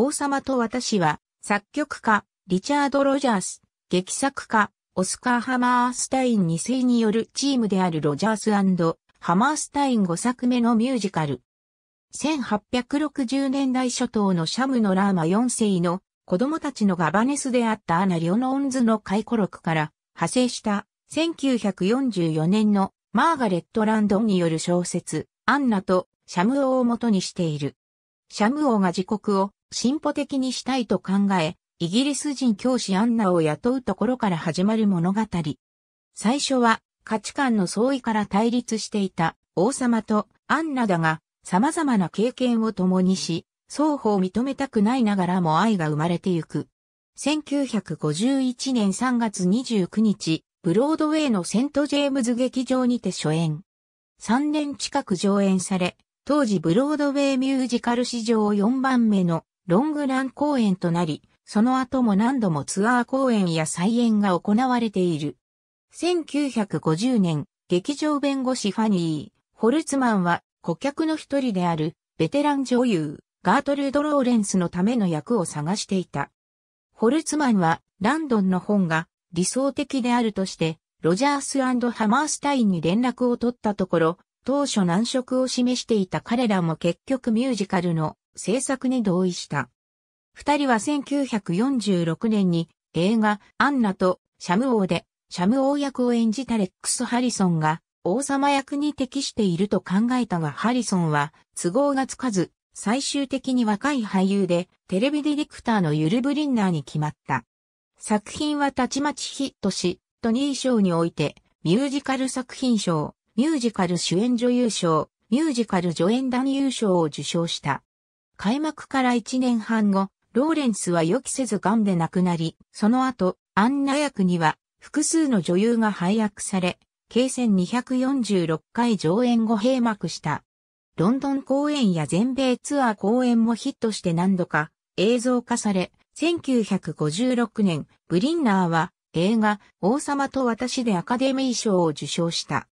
王様と私は、作曲家、リチャード・ロジャース、劇作家、オスカー・ハマースタイン2世によるチームであるロジャースハマースタイン5作目のミュージカル。1860年代初頭のシャムのラーマ4世の子供たちのガバネスであったアナ・リオノンズの回顧録から派生した1944年のマーガレット・ランドンによる小説アンナとシャム王を元にしている。シャム王が自国を進歩的にしたいと考え、イギリス人教師アンナを雇うところから始まる物語。最初は価値観の相違から対立していた王様とアンナだが様々な経験を共にし、双方認めたくないながらも愛が生まれてゆく。1951年3月29日、ブロードウェイのセント・ジェームズ劇場にて初演。3年近く上演され、当時ブロードウェイミュージカル史上4番目のロングラン公演となり、その後も何度もツアー公演や再演が行われている。1950年、劇場弁護士ファニー、ホルツマンは顧客の一人であるベテラン女優、ガートルード・ローレンスのための役を探していた。ホルツマンはランドンの本が理想的であるとして、ロジャースハマースタインに連絡を取ったところ、当初難色を示していた彼らも結局ミュージカルの制作に同意した。二人は1946年に映画アンナとシャム王でシャム王役を演じたレックス・ハリソンが王様役に適していると考えたがハリソンは都合がつかず最終的に若い俳優でテレビディレクターのユル・ブリンナーに決まった。作品はたちまちヒットし、トニー賞においてミュージカル作品賞、ミュージカル主演女優賞、ミュージカル助演男優賞を受賞した。開幕から1年半後、ローレンスは予期せず癌で亡くなり、その後、アンナ役には複数の女優が配役され、計戦246回上演後閉幕した。ロンドン公演や全米ツアー公演もヒットして何度か映像化され、1956年、ブリンナーは映画王様と私でアカデミー賞を受賞した。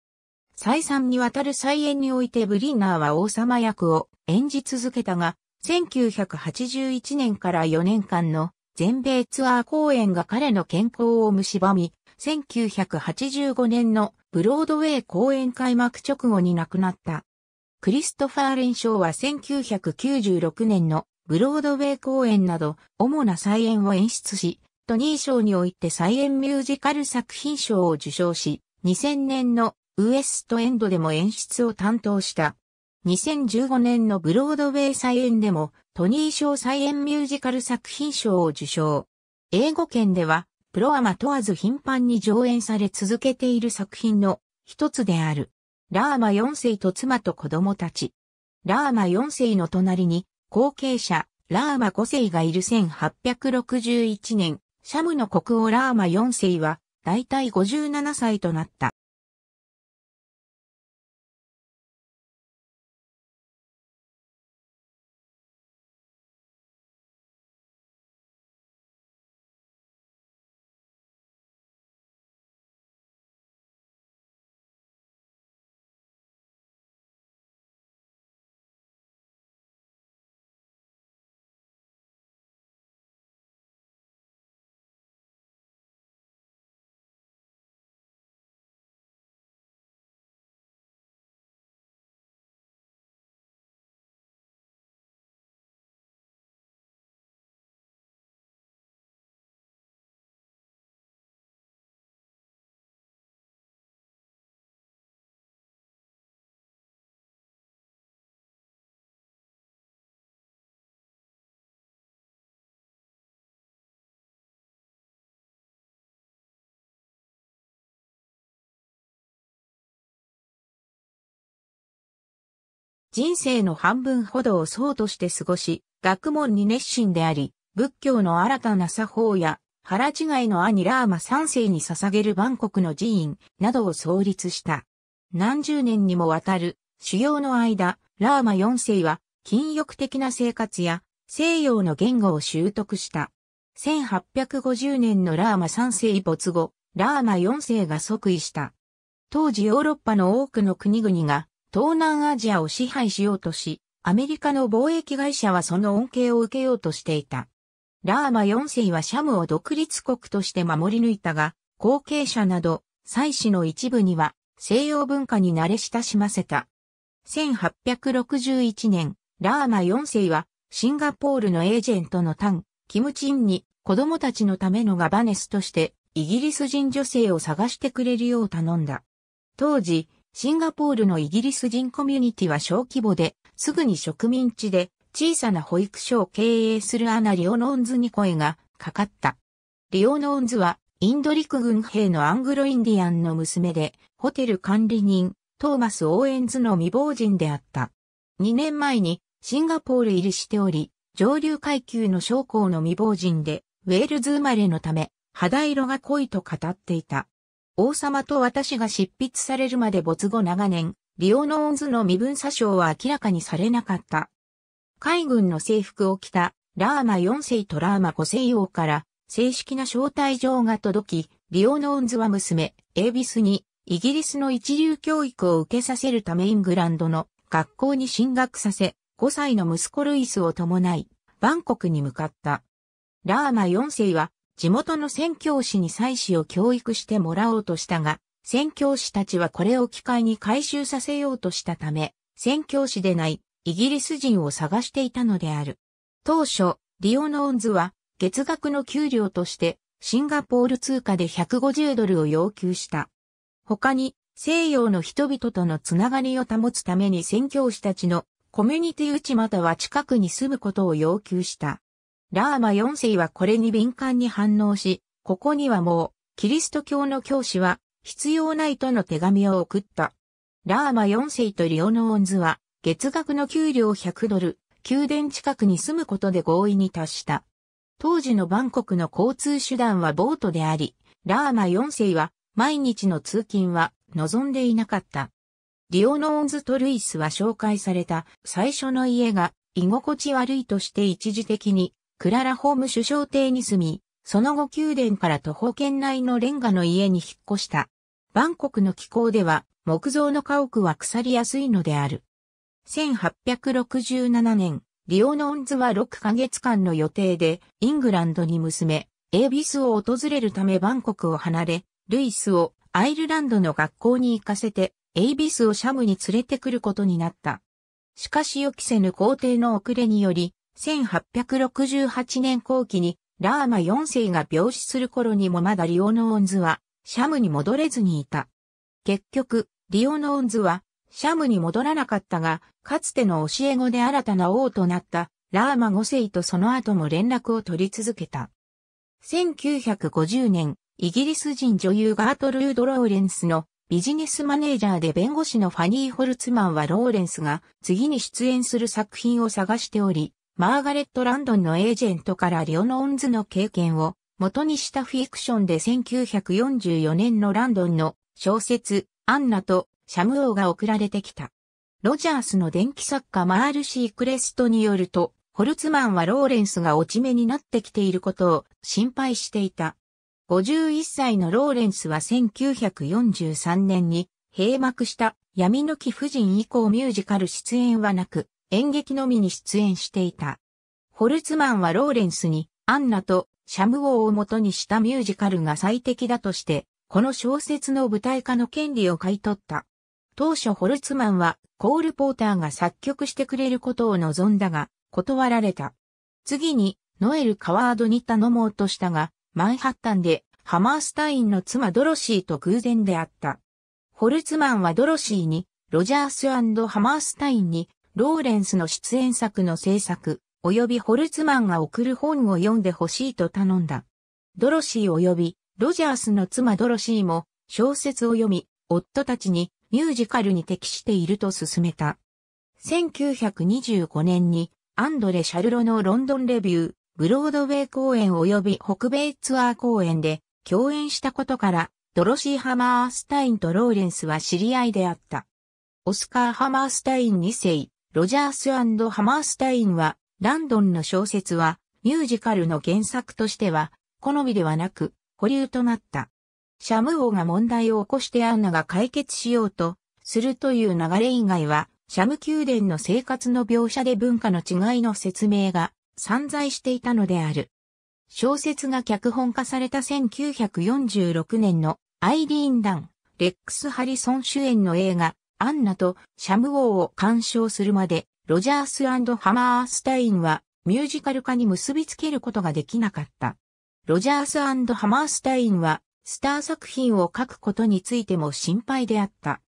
再三にわたる再演においてブリンナーは王様役を演じ続けたが、1981年から4年間の全米ツアー公演が彼の健康を蝕み、1985年のブロードウェイ公演開幕直後に亡くなった。クリストファー・レンショーは1996年のブロードウェイ公演など主な再演を演出し、トニー賞において再演ミュージカル作品賞を受賞し、2000年のウエストエンドでも演出を担当した。2015年のブロードウェイ再演でもトニー賞再演ミュージカル作品賞を受賞。英語圏ではプロアマ問わず頻繁に上演され続けている作品の一つである。ラーマ4世と妻と子供たち。ラーマ4世の隣に後継者ラーマ5世がいる1861年、シャムの国王ラーマ4世は大体57歳となった。人生の半分ほどを僧として過ごし、学問に熱心であり、仏教の新たな作法や、腹違いの兄ラーマ三世に捧げる万国の寺院などを創立した。何十年にもわたる修行の間、ラーマ四世は禁欲的な生活や西洋の言語を習得した。1850年のラーマ三世没後、ラーマ四世が即位した。当時ヨーロッパの多くの国々が東南アジアを支配しようとし、アメリカの貿易会社はその恩恵を受けようとしていた。ラーマ4世はシャムを独立国として守り抜いたが、後継者など、祭祀の一部には西洋文化に慣れ親しませた。1861年、ラーマ4世はシンガポールのエージェントのタン、キムチンに子供たちのためのガバネスとしてイギリス人女性を探してくれるよう頼んだ。当時、シンガポールのイギリス人コミュニティは小規模で、すぐに植民地で小さな保育所を経営するアナ・リオノーンズに声がかかった。リオノーンズはインド陸軍兵のアングロインディアンの娘で、ホテル管理人、トーマス・オーエンズの未亡人であった。2年前にシンガポール入りしており、上流階級の将校の未亡人で、ウェールズ生まれのため、肌色が濃いと語っていた。王様と私が執筆されるまで没後長年、リオノーンズの身分詐称は明らかにされなかった。海軍の制服を着たラーマ4世とラーマ5世王から正式な招待状が届き、リオノーンズは娘、エービスにイギリスの一流教育を受けさせるためイングランドの学校に進学させ、5歳の息子ルイスを伴い、バンコクに向かった。ラーマ4世は地元の宣教師に祭祀を教育してもらおうとしたが、宣教師たちはこれを機会に回収させようとしたため、宣教師でないイギリス人を探していたのである。当初、リオノーンズは月額の給料としてシンガポール通貨で150ドルを要求した。他に西洋の人々とのつながりを保つために宣教師たちのコミュニティ内または近くに住むことを要求した。ラーマ4世はこれに敏感に反応し、ここにはもう、キリスト教の教師は必要ないとの手紙を送った。ラーマ4世とリオノオンズは、月額の給料100ドル、宮殿近くに住むことで合意に達した。当時のバンコクの交通手段はボートであり、ラーマ4世は毎日の通勤は望んでいなかった。リオノーンズとルイスは紹介された最初の家が居心地悪いとして一時的にクララホーム首相邸に住み、その後宮殿から徒歩圏内のレンガの家に引っ越した。バンコクの気候では木造の家屋は腐りやすいのである。1867年、リオノンズは6ヶ月間の予定でイングランドに娘、エイビスを訪れるためバンコクを離れ、ルイスをアイルランドの学校に行かせて、エイビスをシャムに連れてくることになった。しかし予期せぬ皇帝の遅れにより、1868年後期にラーマ4世が病死する頃にもまだリオノーンズはシャムに戻れずにいた。結局、リオノーンズはシャムに戻らなかったが、かつての教え子で新たな王となったラーマ5世とその後も連絡を取り続けた。1950年、イギリス人女優ガートルード・ローレンスのビジネスマネージャーで弁護士のファニー・ホルツマンはローレンスが次に出演する作品を探しており、マーガレット・ランドンのエージェントからリオノーンズの経験を元にしたフィクションで1944年のランドンの小説アンナとシャム王が送られてきた。ロジャースの電気作家マール・シークレストによると、ホルツマンはローレンスが落ち目になってきていることを心配していた。51歳のローレンスは1943年に閉幕した闇の貴婦人以降ミュージカル出演はなく、演劇のみに出演していた。ホルツマンはローレンスにアンナとシャム王を元にしたミュージカルが最適だとして、この小説の舞台化の権利を買い取った。当初ホルツマンはコール・ポーターが作曲してくれることを望んだが、断られた。次に、ノエル・カワードに頼もうとしたが、マンハッタンでハマースタインの妻ドロシーと偶然出会った。ホルツマンはドロシーに、ロジャースハマースタインにローレンスの出演作の制作、及びホルツマンが送る本を読んでほしいと頼んだ。ドロシー及び、ロジャースの妻ドロシーも、小説を読み、夫たちにミュージカルに適していると勧めた。1925年に、アンドレ・シャルロのロンドンレビュー、ブロードウェイ公演及び北米ツアー公演で共演したことから、ドロシー・ハマースタインとローレンスは知り合いであった。オスカー・ハマースタイン2世、ロジャースハマースタインは、ランドンの小説は、ミュージカルの原作としては、好みではなく、保留となった。シャム王が問題を起こしてアンナが解決しようと、するという流れ以外は、シャム宮殿の生活の描写で文化の違いの説明が散在していたのである。小説が脚本化された1946年のアイリーン・ダン、レックス・ハリソン主演の映画、アンナとシャム王を鑑賞するまで、ロジャースハマースタインはミュージカル化に結びつけることができなかった。ロジャースハマースタインは、スター作品を書くことについても心配であった。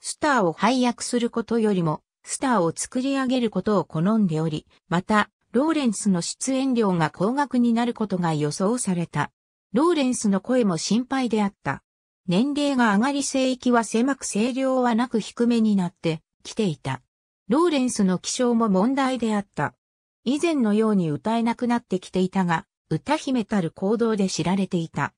スターを配役することよりも、スターを作り上げることを好んでおり、また、ローレンスの出演料が高額になることが予想された。ローレンスの声も心配であった。年齢が上がり生域は狭く声量はなく低めになってきていた。ローレンスの気象も問題であった。以前のように歌えなくなってきていたが、歌姫たる行動で知られていた。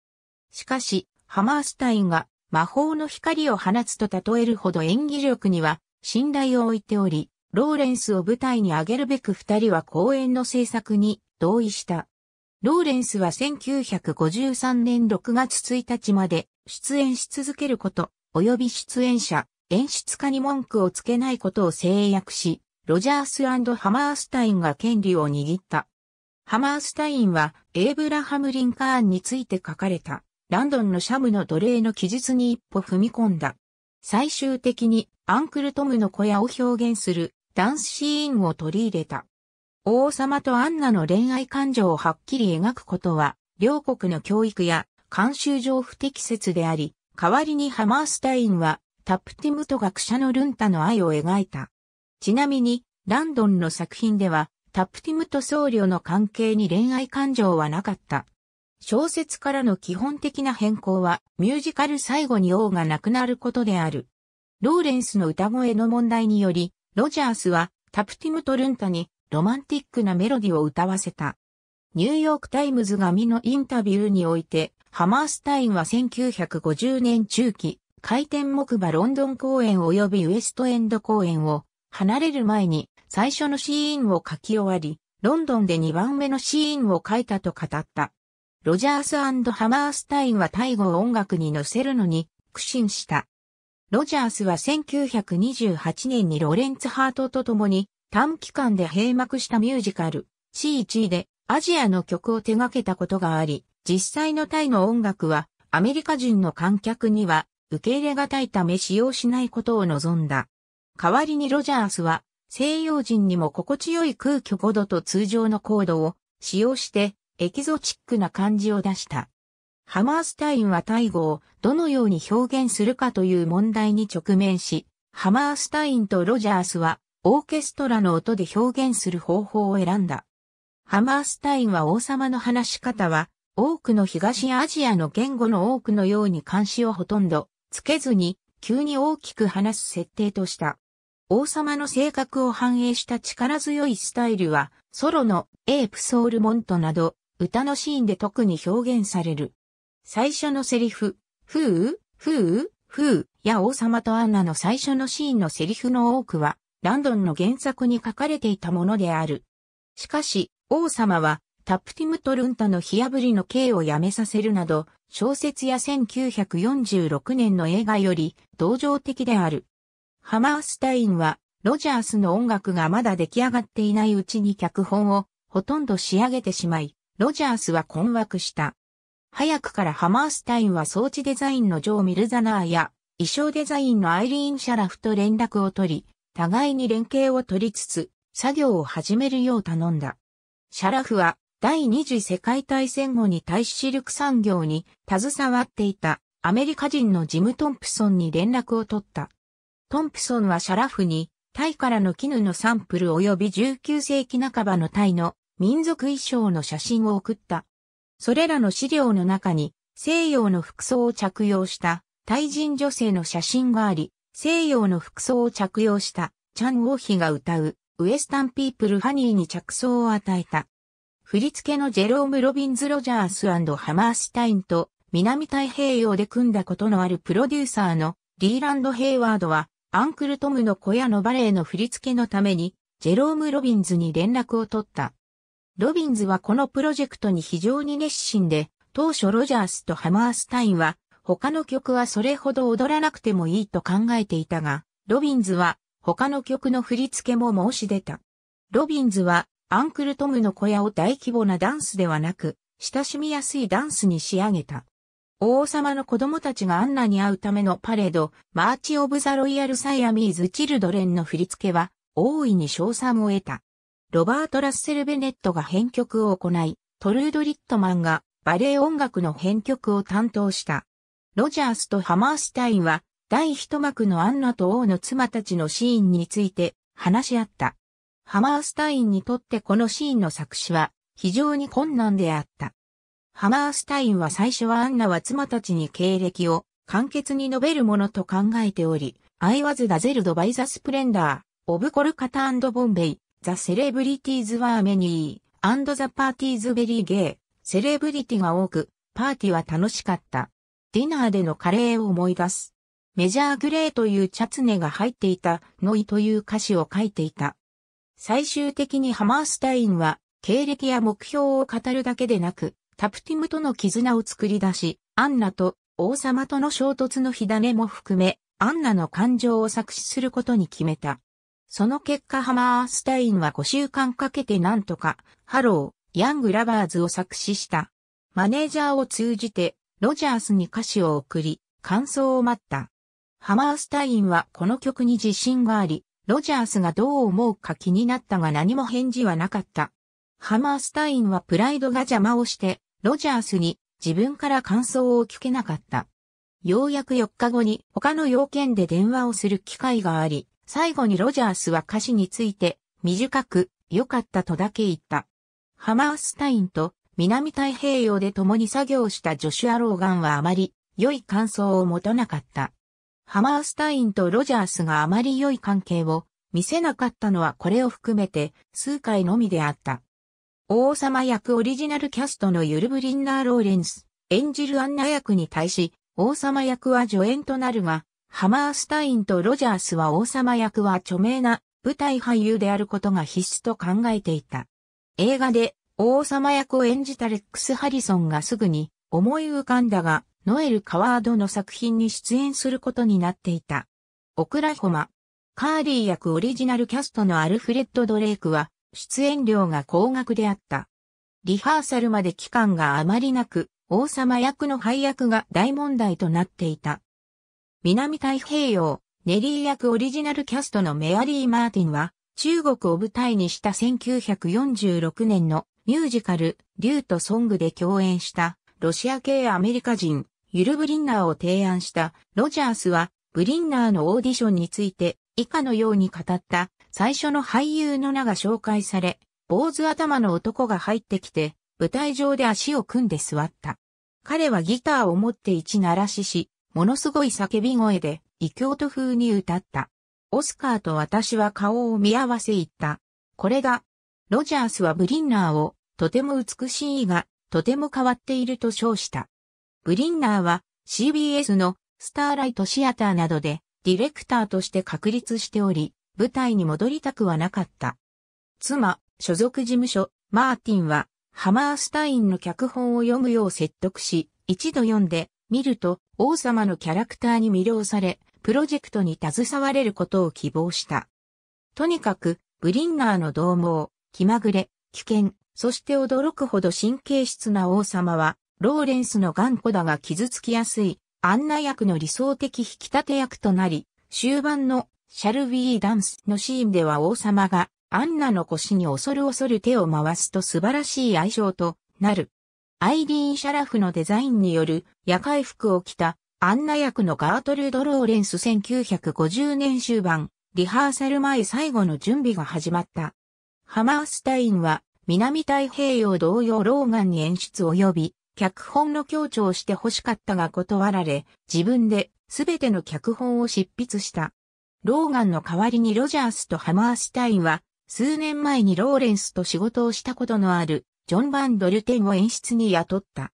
しかし、ハマースタインが魔法の光を放つと例えるほど演技力には信頼を置いており、ローレンスを舞台に上げるべく二人は公演の制作に同意した。ローレンスは1953年6月1日まで出演し続けること、及び出演者、演出家に文句をつけないことを制約し、ロジャースハマースタインが権利を握った。ハマースタインは、エイブラハム・リンカーンについて書かれた、ランドンのシャムの奴隷の記述に一歩踏み込んだ。最終的に、アンクル・トムの小屋を表現する、ダンスシーンを取り入れた。王様とアンナの恋愛感情をはっきり描くことは、両国の教育や慣習上不適切であり、代わりにハマースタインはタプティムと学者のルンタの愛を描いた。ちなみに、ランドンの作品では、タプティムと僧侶の関係に恋愛感情はなかった。小説からの基本的な変更は、ミュージカル最後に王が亡くなることである。ローレンスの歌声の問題により、ロジャースはタプティムとルンタにロマンティックなメロディを歌わせた。ニューヨークタイムズが身のインタビューにおいて、ハマースタインは1950年中期、回転木馬ロンドン公演及びウエストエンド公演を離れる前に最初のシーンを書き終わり、ロンドンで2番目のシーンを書いたと語った。ロジャースハマースタインはタイ語を音楽に乗せるのに苦心した。ロジャースは1928年にロレンツ・ハートと共に短期間で閉幕したミュージカル C1 でアジアの曲を手掛けたことがあり、実際のタイの音楽は、アメリカ人の観客には、受け入れがたいため使用しないことを望んだ。代わりにロジャースは、西洋人にも心地よい空虚5度と通常のコードを使用してエキゾチックな感じを出した。ハマースタインはタイ語をどのように表現するかという問題に直面し、ハマースタインとロジャースはオーケストラの音で表現する方法を選んだ。ハマースタインは王様の話し方は多くの東アジアの言語の多くのように監視をほとんどつけずに急に大きく話す設定とした。王様の性格を反映した力強いスタイルは、ソロのエープソウルモントなど、歌のシーンで特に表現される。最初のセリフ、ふう、ふう、ふうや王様とアンナの最初のシーンのセリフの多くは、ランドンの原作に書かれていたものである。しかし、王様はタプティムトルンタの火破りの刑をやめさせるなど、小説や1946年の映画より同情的である。ハマースタインは、ロジャースの音楽がまだ出来上がっていないうちに脚本をほとんど仕上げてしまい、ロジャースは困惑した。早くからハマースタインは装置デザインのジョー・ミルザナーや衣装デザインのアイリーン・シャラフと連絡を取り、互いに連携を取りつつ、作業を始めるよう頼んだ。シャラフは第二次世界大戦後に大使シルク産業に携わっていたアメリカ人のジム・トンプソンに連絡を取った。トンプソンはシャラフにタイからの絹のサンプル及び19世紀半ばのタイの民族衣装の写真を送った。それらの資料の中に西洋の服装を着用したタイ人女性の写真があり、西洋の服装を着用したチャン・ウォヒが歌うウエスタン・ピープル・ハニーに着想を与えた。振り付けのジェローム・ロビンズ・ロジャースハマースタインと南太平洋で組んだことのあるプロデューサーのリーランド・ヘイワードはアンクル・トムの小屋のバレエの振り付けのためにジェローム・ロビンズに連絡を取った。ロビンズはこのプロジェクトに非常に熱心で、当初ロジャースとハマースタインは他の曲はそれほど踊らなくてもいいと考えていたが、ロビンズは他の曲の振り付けも申し出た。ロビンズはアンクルトムの小屋を大規模なダンスではなく、親しみやすいダンスに仕上げた。王様の子供たちがアンナに会うためのパレード、マーチ・オブ・ザ・ロイヤル・サイアミーズ・チルドレンの振り付けは、大いに賞賛を得た。ロバート・ラッセル・ベネットが編曲を行い、トルード・リットマンがバレエ音楽の編曲を担当した。ロジャースとハマースタインは、第一幕のアンナと王の妻たちのシーンについて話し合った。ハマースタインにとってこのシーンの作詞は非常に困難であった。ハマースタインは最初はアンナは妻たちに経歴を簡潔に述べるものと考えており、I was ダゼ z ド・ l イ・ d by the splendor of イ、o l レ a t a and Bombay, the celebrities were many, and the parties very gay, セレブリティが多く、パーティーは楽しかった。ディナーでのカレーを思い出す。メジャーグレーというチャツネが入っていたノイという歌詞を書いていた。最終的にハマースタインは、経歴や目標を語るだけでなく、タプティムとの絆を作り出し、アンナと王様との衝突の火種も含め、アンナの感情を作詞することに決めた。その結果ハマースタインは5週間かけてなんとか、ハロー、ヤングラバーズを作詞した。マネージャーを通じて、ロジャースに歌詞を送り、感想を待った。ハマースタインはこの曲に自信があり、ロジャースがどう思うか気になったが何も返事はなかった。ハマースタインはプライドが邪魔をして、ロジャースに自分から感想を聞けなかった。ようやく4日後に他の要件で電話をする機会があり、最後にロジャースは歌詞について短く良かったとだけ言った。ハマースタインと南太平洋で共に作業したジョシュア・ローガンはあまり良い感想を持たなかった。ハマースタインとロジャースがあまり良い関係を見せなかったのはこれを含めて数回のみであった。王様役オリジナルキャストのユルブリンナー・ローレンス、演じるアンナ役に対し、王様役は助演となるが、ハマースタインとロジャースは王様役は著名な舞台俳優であることが必須と考えていた。映画で王様役を演じたレックス・ハリソンがすぐに思い浮かんだが、ノエル・カワードの作品に出演することになっていた。オクラホマ、カーリー役オリジナルキャストのアルフレッド・ドレイクは、出演料が高額であった。リハーサルまで期間があまりなく、王様役の配役が大問題となっていた。南太平洋、ネリー役オリジナルキャストのメアリー・マーティンは、中国を舞台にした1946年のミュージカル、リュート・ソングで共演したロシア系アメリカ人ユル・ブリンナーを提案したロジャースはブリンナーのオーディションについて以下のように語った最初の俳優の名が紹介され、坊主頭の男が入ってきて舞台上で足を組んで座った。彼はギターを持って一鳴らしし、ものすごい叫び声で異教徒風に歌った。オスカーと私は顔を見合わせ言った。これだ。ロジャースはブリンナーをとても美しいが、とても変わっていると称した。ブリンナーは CBS のスターライトシアターなどでディレクターとして確立しており、舞台に戻りたくはなかった。妻、所属事務所、マーティンは、ハマースタインの脚本を読むよう説得し、一度読んで、見ると、王様のキャラクターに魅了され、プロジェクトに携われることを希望した。とにかく、ブリンナーの同猛、気まぐれ、危険、そして驚くほど神経質な王様は、ローレンスの頑固だが傷つきやすい、アンナ役の理想的引き立て役となり、終盤のシャルウィーダンスのシーンでは王様がアンナの腰に恐る恐る手を回すと素晴らしい相性となる。アイリーン・シャラフのデザインによる夜会服を着たアンナ役のガートルード・ローレンス1950年終盤、リハーサル前最後の準備が始まった。ハマースタインは南太平洋同様ローガンに演出及び脚本の強調して欲しかったが断られ、自分で全ての脚本を執筆した。ローガンの代わりにロジャースとハマースタインは、数年前にローレンスと仕事をしたことのある、ジョン・バンドルテンを演出に雇った。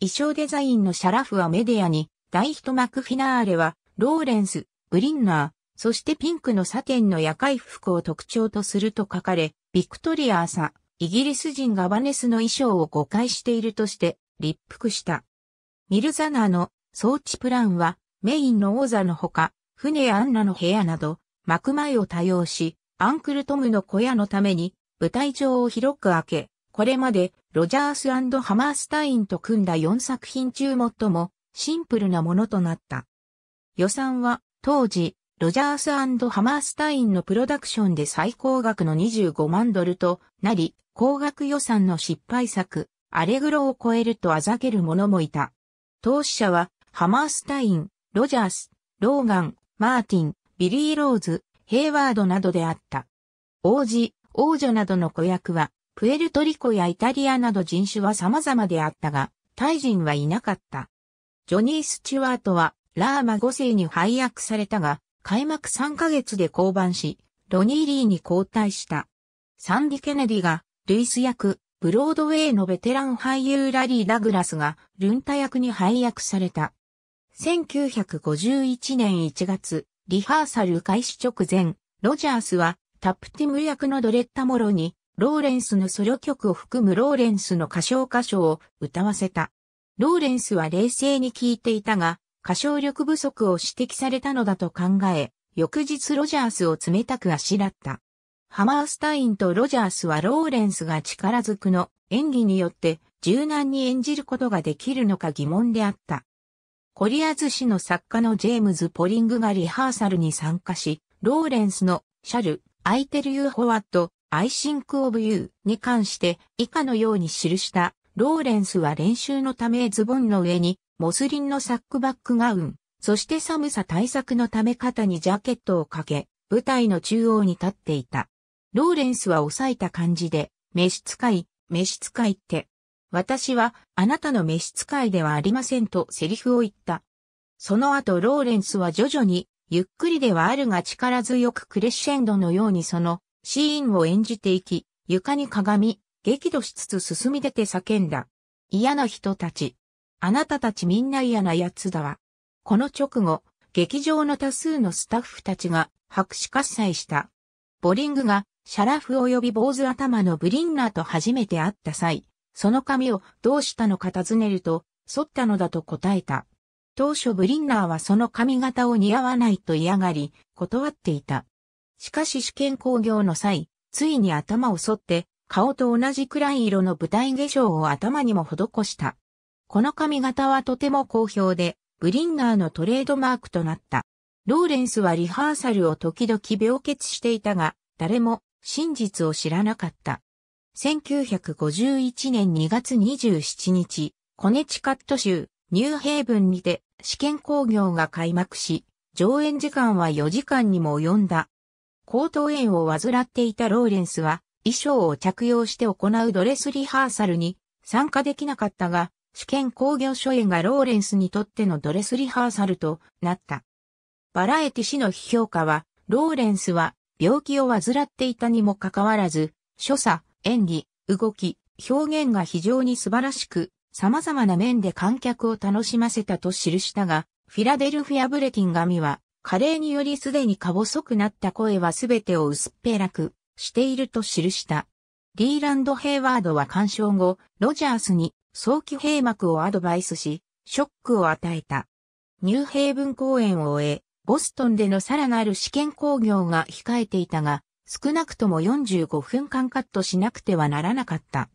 衣装デザインのシャラフはメディアに、大ヒットマクフィナーレは、ローレンス、ブリンナー、そしてピンクのサテンの夜会服を特徴とすると書かれ、ビクトリアーサ、イギリス人がバネスの衣装を誤解しているとして、立腹した。ミルザナーの装置プランはメインの王座のほか、船アンナの部屋など、幕前を多用し、アンクルトムの小屋のために舞台上を広く開け、これまでロジャースハマースタインと組んだ4作品中最もシンプルなものとなった。予算は当時、ロジャースハマースタインのプロダクションで最高額の25万ドルとなり、高額予算の失敗作、アレグロを超えるとあざける者もいた。投資者は、ハマースタイン、ロジャース、ローガン、マーティン、ビリー・ローズ、ヘイワードなどであった。王子、王女などの子役は、プエルトリコやイタリアなど人種は様々であったが、タイ人はいなかった。ジョニー・スチュワートは、ラーマ5世に配役されたが、開幕3ヶ月で降板し、ロニー・リーに交代した。サンディ・ケネディが、ルイス役、ブロードウェイのベテラン俳優ラリー・ダグラスがルンタ役に配役された。1951年1月、リハーサル開始直前、ロジャースはタプティム役のドレッタ・モロに、ローレンスのソロ曲を含むローレンスの歌唱歌唱を歌わせた。ローレンスは冷静に聴いていたが、歌唱力不足を指摘されたのだと考え、翌日ロジャースを冷たくあしらった。ハマースタインとロジャースはローレンスが力ずくの演技によって柔軟に演じることができるのか疑問であった。コリアズ氏の作家のジェームズ・ポリングがリハーサルに参加し、ローレンスのシャル、アイテル・ユー・ホワット、アイシンク・オブ・ユーに関して以下のように記したローレンスは練習のためズボンの上にモスリンのサックバックガウン、そして寒さ対策のため肩にジャケットをかけ、舞台の中央に立っていた。ローレンスは抑えた感じで、召使い、召使いって。私は、あなたの召使いではありませんとセリフを言った。その後ローレンスは徐々に、ゆっくりではあるが力強くクレッシェンドのようにその、シーンを演じていき、床に鏡、激怒しつつ進み出て叫んだ。嫌な人たち。あなたたちみんな嫌な奴だわ。この直後、劇場の多数のスタッフたちが白紙喝采した。ボリングがシャラフ及び坊主頭のブリンナーと初めて会った際、その髪をどうしたのか尋ねると、剃ったのだと答えた。当初ブリンナーはその髪型を似合わないと嫌がり、断っていた。しかし試験工業の際、ついに頭を剃って、顔と同じくらい色の舞台化粧を頭にも施した。この髪型はとても好評で、ブリンナーのトレードマークとなった。ローレンスはリハーサルを時々病欠していたが、誰も真実を知らなかった。1951年2月27日、コネチカット州ニューヘイブンにて試験工業が開幕し、上演時間は4時間にも及んだ。高等炎を患っていたローレンスは、衣装を着用して行うドレスリハーサルに参加できなかったが、試験工業初演がローレンスにとってのドレスリハーサルとなった。バラエティ氏の批評家は、ローレンスは病気を患っていたにもかかわらず、所作、演技、動き、表現が非常に素晴らしく、様々な面で観客を楽しませたと記したが、フィラデルフィア・ブレティンガミは、加齢によりすでにか細くなった声はすべてを薄っぺらくしていると記した。リーランド・ヘイワードは鑑賞後、ロジャースに早期閉幕をアドバイスし、ショックを与えた。ニューヘイブン公演を終え、ボストンでのさらなる試験工業が控えていたが、少なくとも45分間カットしなくてはならなかった。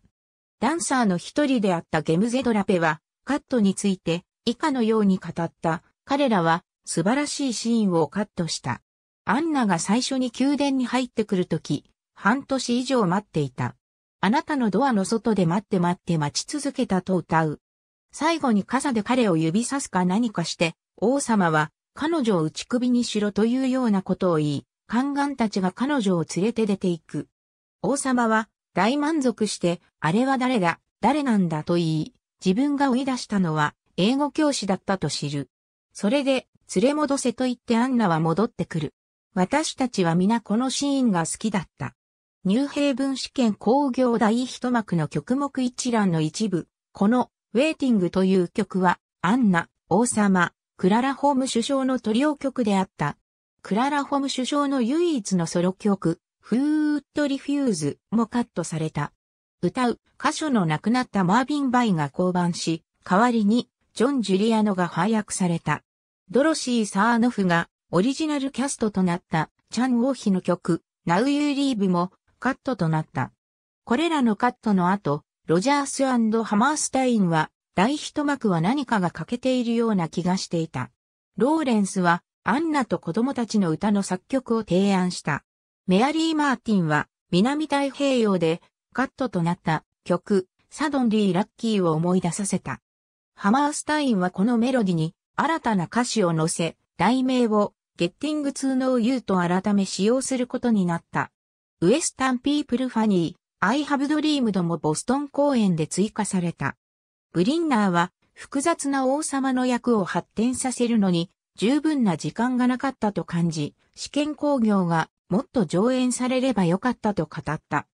ダンサーの一人であったゲムゼドラペは、カットについて以下のように語った。彼らは素晴らしいシーンをカットした。アンナが最初に宮殿に入ってくるとき、半年以上待っていた。あなたのドアの外で待って待って待ち続けたと歌う。最後に傘で彼を指さすか何かして、王様は彼女を打ち首にしろというようなことを言い、宦官たちが彼女を連れて出ていく。王様は大満足して、あれは誰だ、誰なんだと言い、自分が追い出したのは英語教師だったと知る。それで、連れ戻せと言ってアンナは戻ってくる。私たちは皆このシーンが好きだった。ニューヘイブン試験工業第一幕の曲目一覧の一部、この、ウェイティングという曲は、アンナ、王様、クララホーム首相のトリオ曲であった。クララホーム首相の唯一のソロ曲、フーッドリフューズもカットされた。歌う歌所の亡くなったマービン・バイが降板し、代わりにジョン・ジュリアノが配役された。ドロシー・サーノフがオリジナルキャストとなったチャン・ウォヒの曲 Now You Leave もカットとなった。これらのカットの後、ロジャースハマースタインは大一幕は何かが欠けているような気がしていた。ローレンスは、アンナと子供たちの歌の作曲を提案した。メアリー・マーティンは、南太平洋で、カットとなった曲、サドンリー・ラッキーを思い出させた。ハマースタインはこのメロディに、新たな歌詞を載せ、題名を、ゲッティング・ツー・ノー・ユーと改め使用することになった。ウエスタン・ピープル・ファニー、アイ・ハブ・ドリームドもボストン公演で追加された。ブリンナーは複雑な王様の役を発展させるのに十分な時間がなかったと感じ、試験工業がもっと上演されればよかったと語った。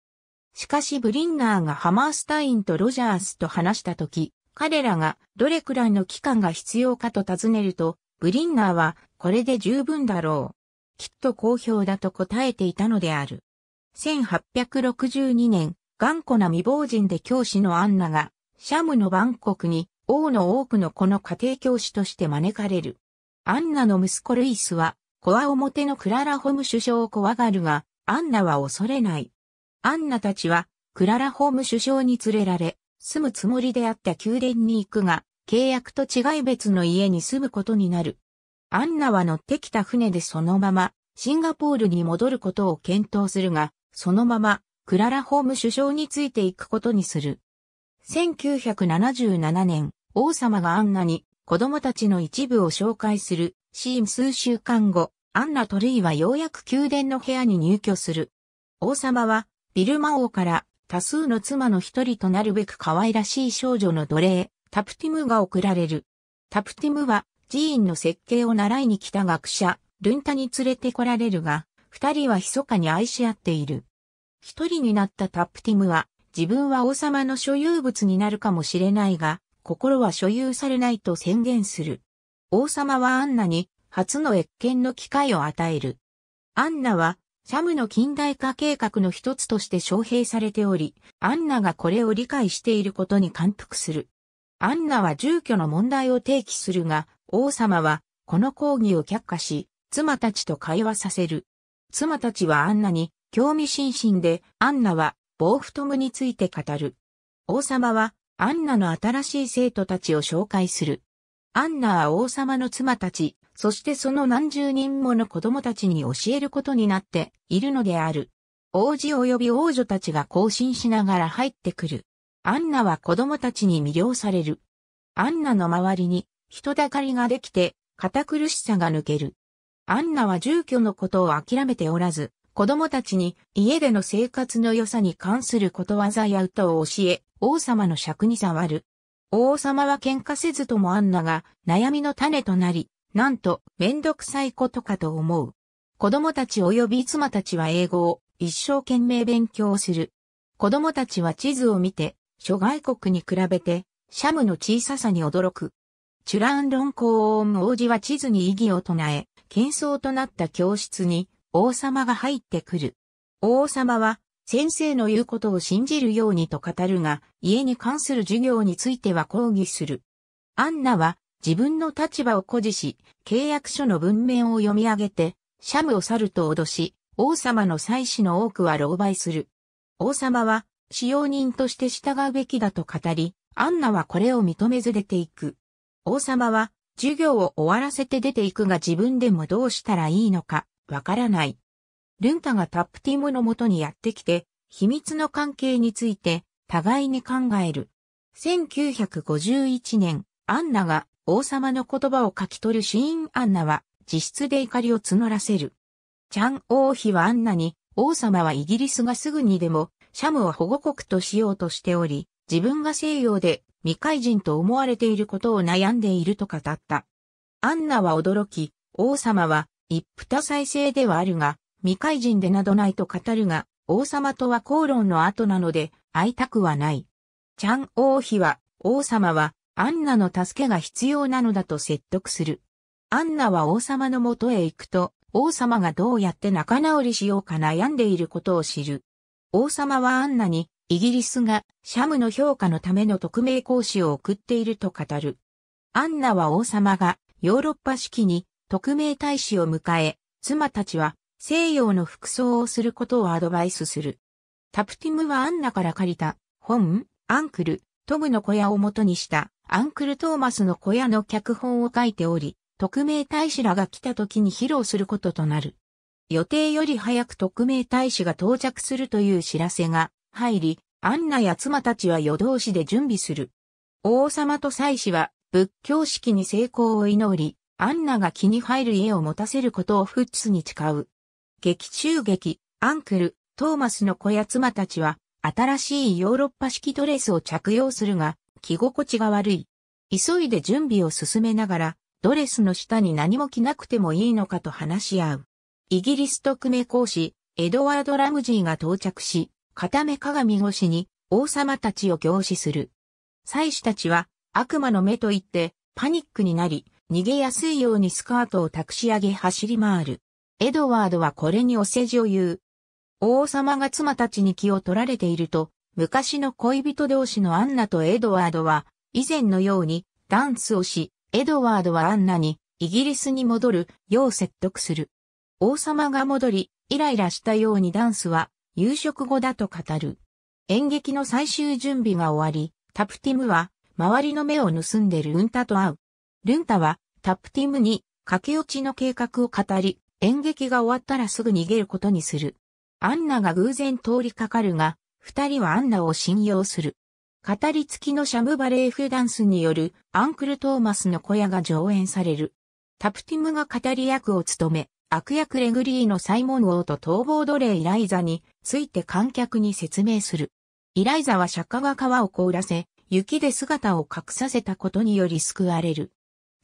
しかしブリンナーがハマースタインとロジャースと話したとき、彼らがどれくらいの期間が必要かと尋ねると、ブリンナーはこれで十分だろう。きっと好評だと答えていたのである。1862年、頑固な未亡人で教師のアンナがシャムのバンコクに王の多くの子の家庭教師として招かれる。アンナの息子ルイスは、コア表のクララホム首相を怖がるが、アンナは恐れない。アンナたちは、クララホーム首相に連れられ、住むつもりであった宮殿に行くが、契約と違い別の家に住むことになる。アンナは乗ってきた船でそのまま、シンガポールに戻ることを検討するが、そのまま、クララホーム首相についていくことにする。1977年、王様がアンナに子供たちの一部を紹介するシーン数週間後、アンナトルイはようやく宮殿の部屋に入居する。王様はビルマ王から多数の妻の一人となるべく可愛らしい少女の奴隷、タプティムが送られる。タプティムは寺院の設計を習いに来た学者、ルンタに連れてこられるが、二人は密かに愛し合っている。一人になったタプティムは自分は王様の所有物になるかもしれないが、心は所有されないと宣言する。王様はアンナに初の越見の機会を与える。アンナは、シャムの近代化計画の一つとして招聘されており、アンナがこれを理解していることに感服する。アンナは住居の問題を提起するが、王様は、この講義を却下し、妻たちと会話させる。妻たちはアンナに、興味津々で、アンナはボーフトムについて語る。王様は、アンナの新しい生徒たちを紹介する。アンナは王様の妻たち、そしてその何十人もの子供たちに教えることになっているのである。王子及び王女たちが行進しながら入ってくる。アンナは子供たちに魅了される。アンナの周りに人だかりができて堅苦しさが抜ける。アンナは住居のことを諦めておらず、子供たちに家での生活の良さに関することわざや歌を教え、王様の尺に触る。王様は喧嘩せずともあんなが悩みの種となり、なんとめんどくさいことかと思う。子供たち及び妻たちは英語を一生懸命勉強する。子供たちは地図を見て、諸外国に比べて、シャムの小ささに驚く。チュランロン公王王子は地図に異議を唱え、喧騒となった教室に王様が入ってくる。王様は、先生の言うことを信じるようにと語るが、家に関する授業については抗議する。アンナは、自分の立場を誇示し、契約書の文面を読み上げて、シャムを去ると脅し、王様の祭子の多くは狼狽する。王様は、使用人として従うべきだと語り、アンナはこれを認めず出ていく。王様は、授業を終わらせて出ていくが自分でもどうしたらいいのか、わからない。ルンタがタップティムのもとにやってきて、秘密の関係について、互いに考える。1951年、アンナが王様の言葉を書き取るシーンアンナは、自室で怒りを募らせる。チャン王妃はアンナに、王様はイギリスがすぐにでも、シャムは保護国としようとしており、自分が西洋で未開人と思われていることを悩んでいると語った。アンナは驚き、王様は一夫多妻制ではあるが、未開人でなどないと語るが、王様とは口論の後なので、会いたくはない。チャン王妃は、王様は、アンナの助けが必要なのだと説得する。アンナは王様のもとへ行くと、王様がどうやって仲直りしようか悩んでいることを知る。王様はアンナに、イギリスがシャムの評価のための特命講師を送っていると語る。アンナは王様がヨーロッパ式に特命大使を迎え、妻たちは西洋の服装をすることをアドバイスする。タプティムはアンナから借りた本、アンクル、トムの小屋を元にしたアンクルトーマスの小屋の脚本を書いており、特命大使らが来た時に披露することとなる。予定より早く特命大使が到着するという知らせが入り、アンナや妻たちは夜通しで準備する。王様と妻子は仏教式に成功を祈り、アンナが気に入る家を持たせることをフッツに誓う。劇中劇、アンクル、トーマスの子や妻たちは、新しいヨーロッパ式ドレスを着用するが、着心地が悪い。急いで準備を進めながら、ドレスの下に何も着なくてもいいのかと話し合う。イギリス特命講師、エドワード・ラムジーが到着し、片目鏡越しに王様たちを凝視する。妻子たちは悪魔の目と言ってパニックになり、逃げやすいようにスカートを託し上げ走り回る。エドワードはこれにお世辞を言う。王様が妻たちに気を取られていると、昔の恋人同士のアンナとエドワードは、以前のようにダンスをし、エドワードはアンナにイギリスに戻るよう説得する。王様が戻り、イライラしたようにダンスは夕食後だと語る。演劇の最終準備が終わり、タプティムは周りの目を盗んでるウンタと会う。ルンタはタップティムに駆け落ちの計画を語り、演劇が終わったらすぐ逃げることにする。アンナが偶然通りかかるが、二人はアンナを信用する。語り付きのシャムバレー風ダンスによるアンクル・トーマスの小屋が上演される。タプティムが語り役を務め、悪役レグリーのサイモン王と逃亡奴隷イライザについて観客に説明する。イライザは釈迦が川を凍らせ、雪で姿を隠させたことにより救われる。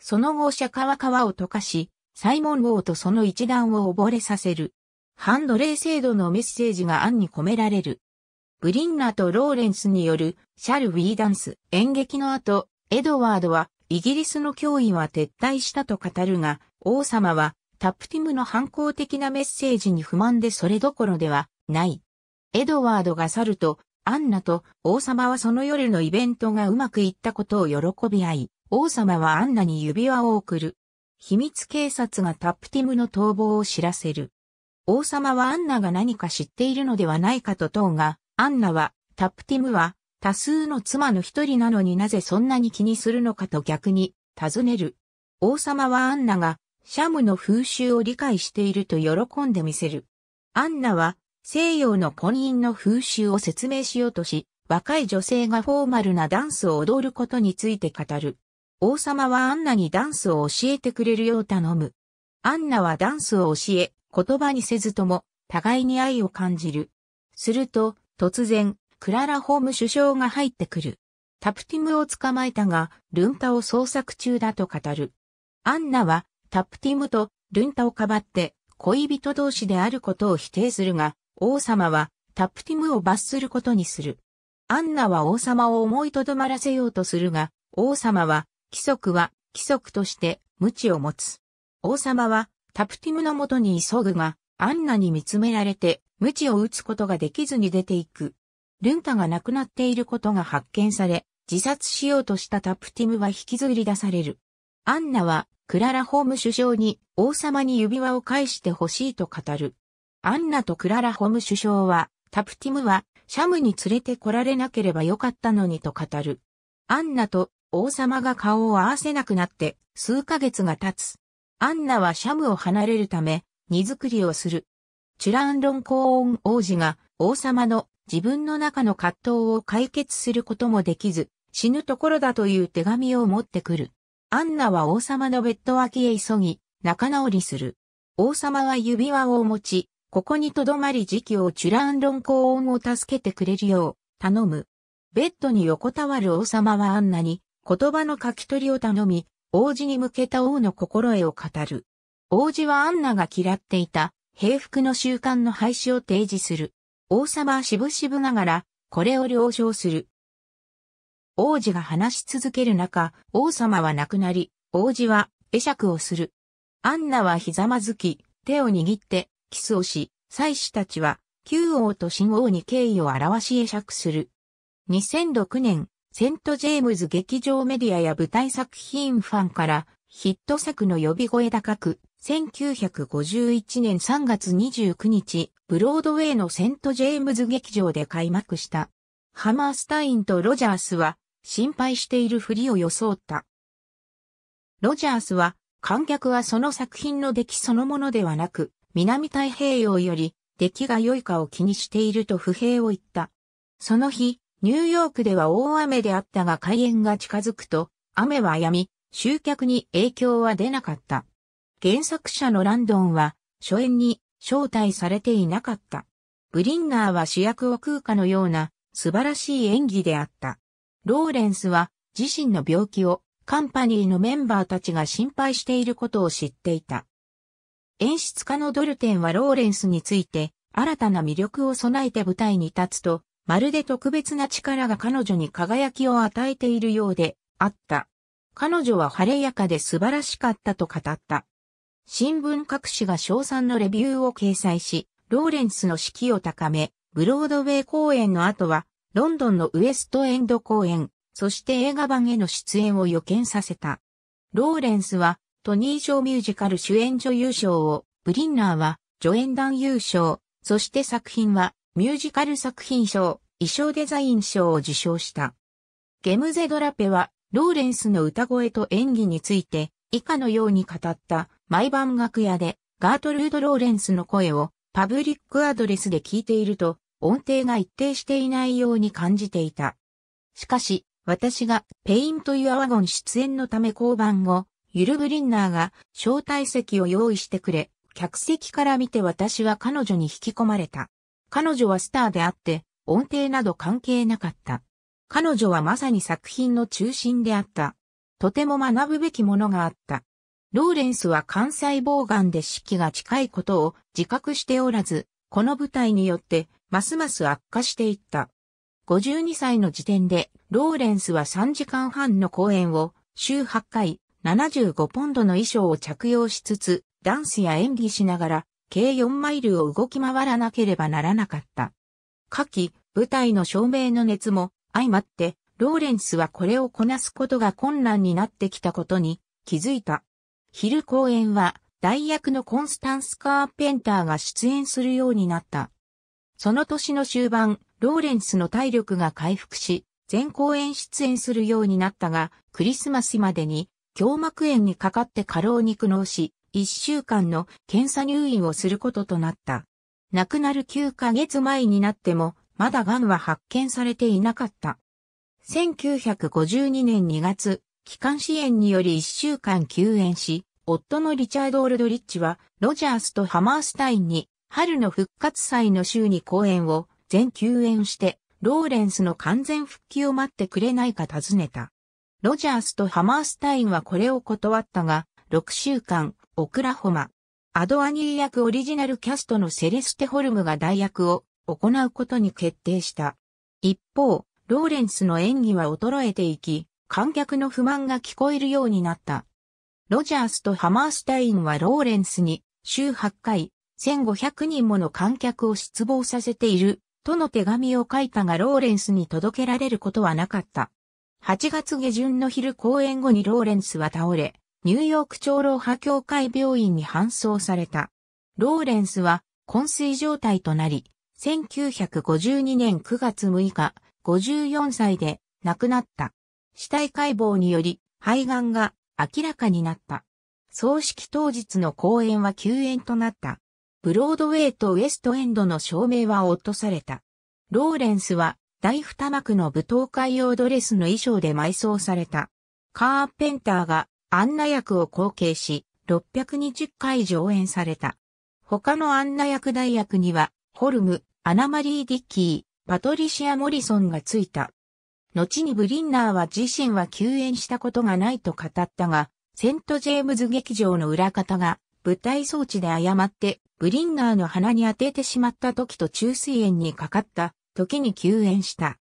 その後釈迦は川を溶かし、サイモン王とその一団を溺れさせる。反奴隷制度のメッセージが案に込められる。ブリンナとローレンスによるシャル・ウィーダンス演劇の後、エドワードはイギリスの脅威は撤退したと語るが、王様はタプティムの反抗的なメッセージに不満でそれどころではない。エドワードが去るとアンナと王様はその夜のイベントがうまくいったことを喜び合い、王様はアンナに指輪を送る。秘密警察がタップティムの逃亡を知らせる。王様はアンナが何か知っているのではないかと問うが、アンナは、タップティムは、多数の妻の一人なのになぜそんなに気にするのかと逆に、尋ねる。王様はアンナが、シャムの風習を理解していると喜んでみせる。アンナは、西洋の婚姻の風習を説明しようとし、若い女性がフォーマルなダンスを踊ることについて語る。王様はアンナにダンスを教えてくれるよう頼む。アンナはダンスを教え、言葉にせずとも、互いに愛を感じる。すると、突然、クララ・ホーム首相が入ってくる。タプティムを捕まえたが、ルンタを捜索中だと語る。アンナは、タプティムとルンタをかばって、恋人同士であることを否定するが、王様はタプティムを罰することにする。アンナは王様を思いとどまらせようとするが、王様は、規則は、規則として、無知を持つ。王様は、タプティムのもとに急ぐが、アンナに見つめられて、無知を打つことができずに出ていく。ルンタが亡くなっていることが発見され、自殺しようとしたタプティムは引きずり出される。アンナは、クララホーム首相に、王様に指輪を返してほしいと語る。アンナとクララ・ホム首相は、タプティムは、シャムに連れて来られなければよかったのにと語る。アンナと王様が顔を合わせなくなって数ヶ月が経つ。アンナはシャムを離れるため、荷造りをする。チュランロンコーン王子が王様の自分の中の葛藤を解決することもできず、死ぬところだという手紙を持ってくる。アンナは王様のベッド脇へ急ぎ、仲直りする。王様は指輪を持ち、ここにとどまり時期をチュランロン公音を助けてくれるよう、頼む。ベッドに横たわる王様はアンナに、言葉の書き取りを頼み、王子に向けた王の心得を語る。王子はアンナが嫌っていた、平服の習慣の廃止を提示する。王様は渋々ながら、これを了承する。王子が話し続ける中、王様は亡くなり、王子は会釈をする。アンナはひざまずき、手を握って、キスをし、妻子たちは、旧王と新王に敬意を表し会釈する。2006年、セントジェームズ劇場メディアや舞台作品ファンからヒット作の呼び声高く、1951年3月29日、ブロードウェイのセントジェームズ劇場で開幕した。ハマースタインとロジャースは心配しているふりを装った。ロジャースは観客はその作品の出来そのものではなく、南太平洋より出来が良いかを気にしていると不平を言った。その日、ニューヨークでは大雨であったが開園が近づくと、雨は止み、集客に影響は出なかった。原作者のランドンは、初演に招待されていなかった。ブリンガーは主役を食うかのような素晴らしい演技であった。ローレンスは自身の病気をカンパニーのメンバーたちが心配していることを知っていた。演出家のドルテンはローレンスについて、新たな魅力を備えて舞台に立つと、まるで特別な力が彼女に輝きを与えているようであった。彼女は晴れやかで素晴らしかったと語った。新聞各紙が賞賛のレビューを掲載し、ローレンスの士気を高め、ブロードウェイ公演の後は、ロンドンのウエストエンド公演、そして映画版への出演を予見させた。ローレンスはトニー賞ミュージカル主演女優賞を、ブリンナーは助演男優賞、そして作品はミュージカル作品賞、衣装デザイン賞を受賞した。ゲムゼ・ドラペは、ローレンスの歌声と演技について、以下のように語った、毎晩楽屋で、ガートルード・ローレンスの声を、パブリックアドレスで聞いていると、音程が一定していないように感じていた。しかし、私が、ペイント・ユア・ワゴン出演のため降板後、ユル・ブリンナーが招待席を用意してくれ、客席から見て私は彼女に引き込まれた。彼女はスターであって、音程など関係なかった。彼女はまさに作品の中心であった。とても学ぶべきものがあった。ローレンスは肝細胞癌で式が近いことを自覚しておらず、この舞台によってますます悪化していった。52歳の時点でローレンスは3時間半の公演を週8回75ポンドの衣装を着用しつつ、ダンスや演技しながら、計4マイルを動き回らなければならなかった。下記、舞台の照明の熱も相まって、ローレンスはこれをこなすことが困難になってきたことに気づいた。昼公演は、代役のコンスタンス・カーペンターが出演するようになった。その年の終盤、ローレンスの体力が回復し、全公演出演するようになったが、クリスマスまでに胸膜炎にかかって過労に苦悩し、1週間の検査入院をすることとなった。亡くなる9ヶ月前になっても、まだ癌は発見されていなかった。1952年2月、機関支援により1週間休園し、夫のリチャード・オルドリッチは、ロジャースとハマースタインに、春の復活祭の週に公演を全休園して、ローレンスの完全復帰を待ってくれないか尋ねた。ロジャースとハマースタインはこれを断ったが、6週間、オクラホマ。アドアニー役オリジナルキャストのセレステ・ホルムが代役を行うことに決定した。一方、ローレンスの演技は衰えていき、観客の不満が聞こえるようになった。ロジャースとハマースタインはローレンスに週8回、1500人もの観客を失望させている、との手紙を書いたがローレンスに届けられることはなかった。8月下旬の昼公演後にローレンスは倒れ、ニューヨーク長老派協会病院に搬送された。ローレンスは、昏睡状態となり、1952年9月6日、54歳で亡くなった。死体解剖により、肺がんが明らかになった。葬式当日の公演は休演となった。ブロードウェイとウエストエンドの照明は落とされた。ローレンスは大二幕の舞踏会用ドレスの衣装で埋葬された。カーペンターがアンナ役を後継し、620回上演された。他のアンナ役大役には、ホルム、アナマリー・ディッキー、パトリシア・モリソンがついた。後にブリンナーは自身は休演したことがないと語ったが、セント・ジェームズ劇場の裏方が舞台装置で誤ってブリンナーの鼻に当ててしまった時と中水炎にかかった時に休園した。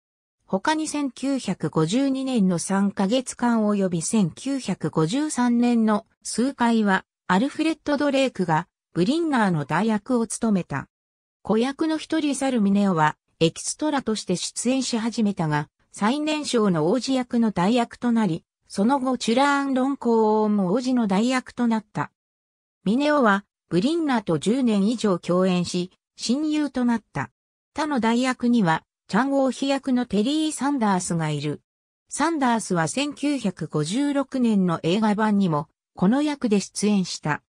他に1952年の3ヶ月間及び1953年の数回は、アルフレッド・ドレイクがブリンガーの代役を務めた。子役の一人サルミネオはエキストラとして出演し始めたが、最年少の王子役の代役となり、その後チュラーンロン公王も王子の代役となった。ミネオはブリンガーと10年以上共演し、親友となった。他の代役には、チャン・オ妃ヒ役のテリー・サンダースがいる。サンダースは1956年の映画版にも、この役で出演した。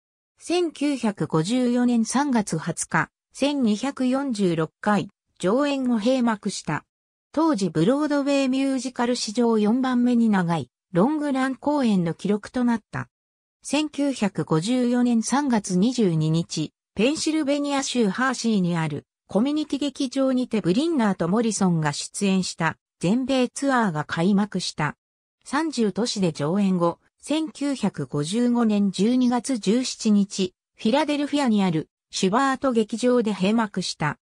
1954年3月20日、1246回、上演を閉幕した。当時ブロードウェイミュージカル史上4番目に長い、ロングラン公演の記録となった。1954年3月22日、ペンシルベニア州ハーシーにあるコミュニティ劇場にてブリンナーとモリソンが出演した全米ツアーが開幕した。30都市で上演後、1955年12月17日、フィラデルフィアにあるシュバート劇場で閉幕した。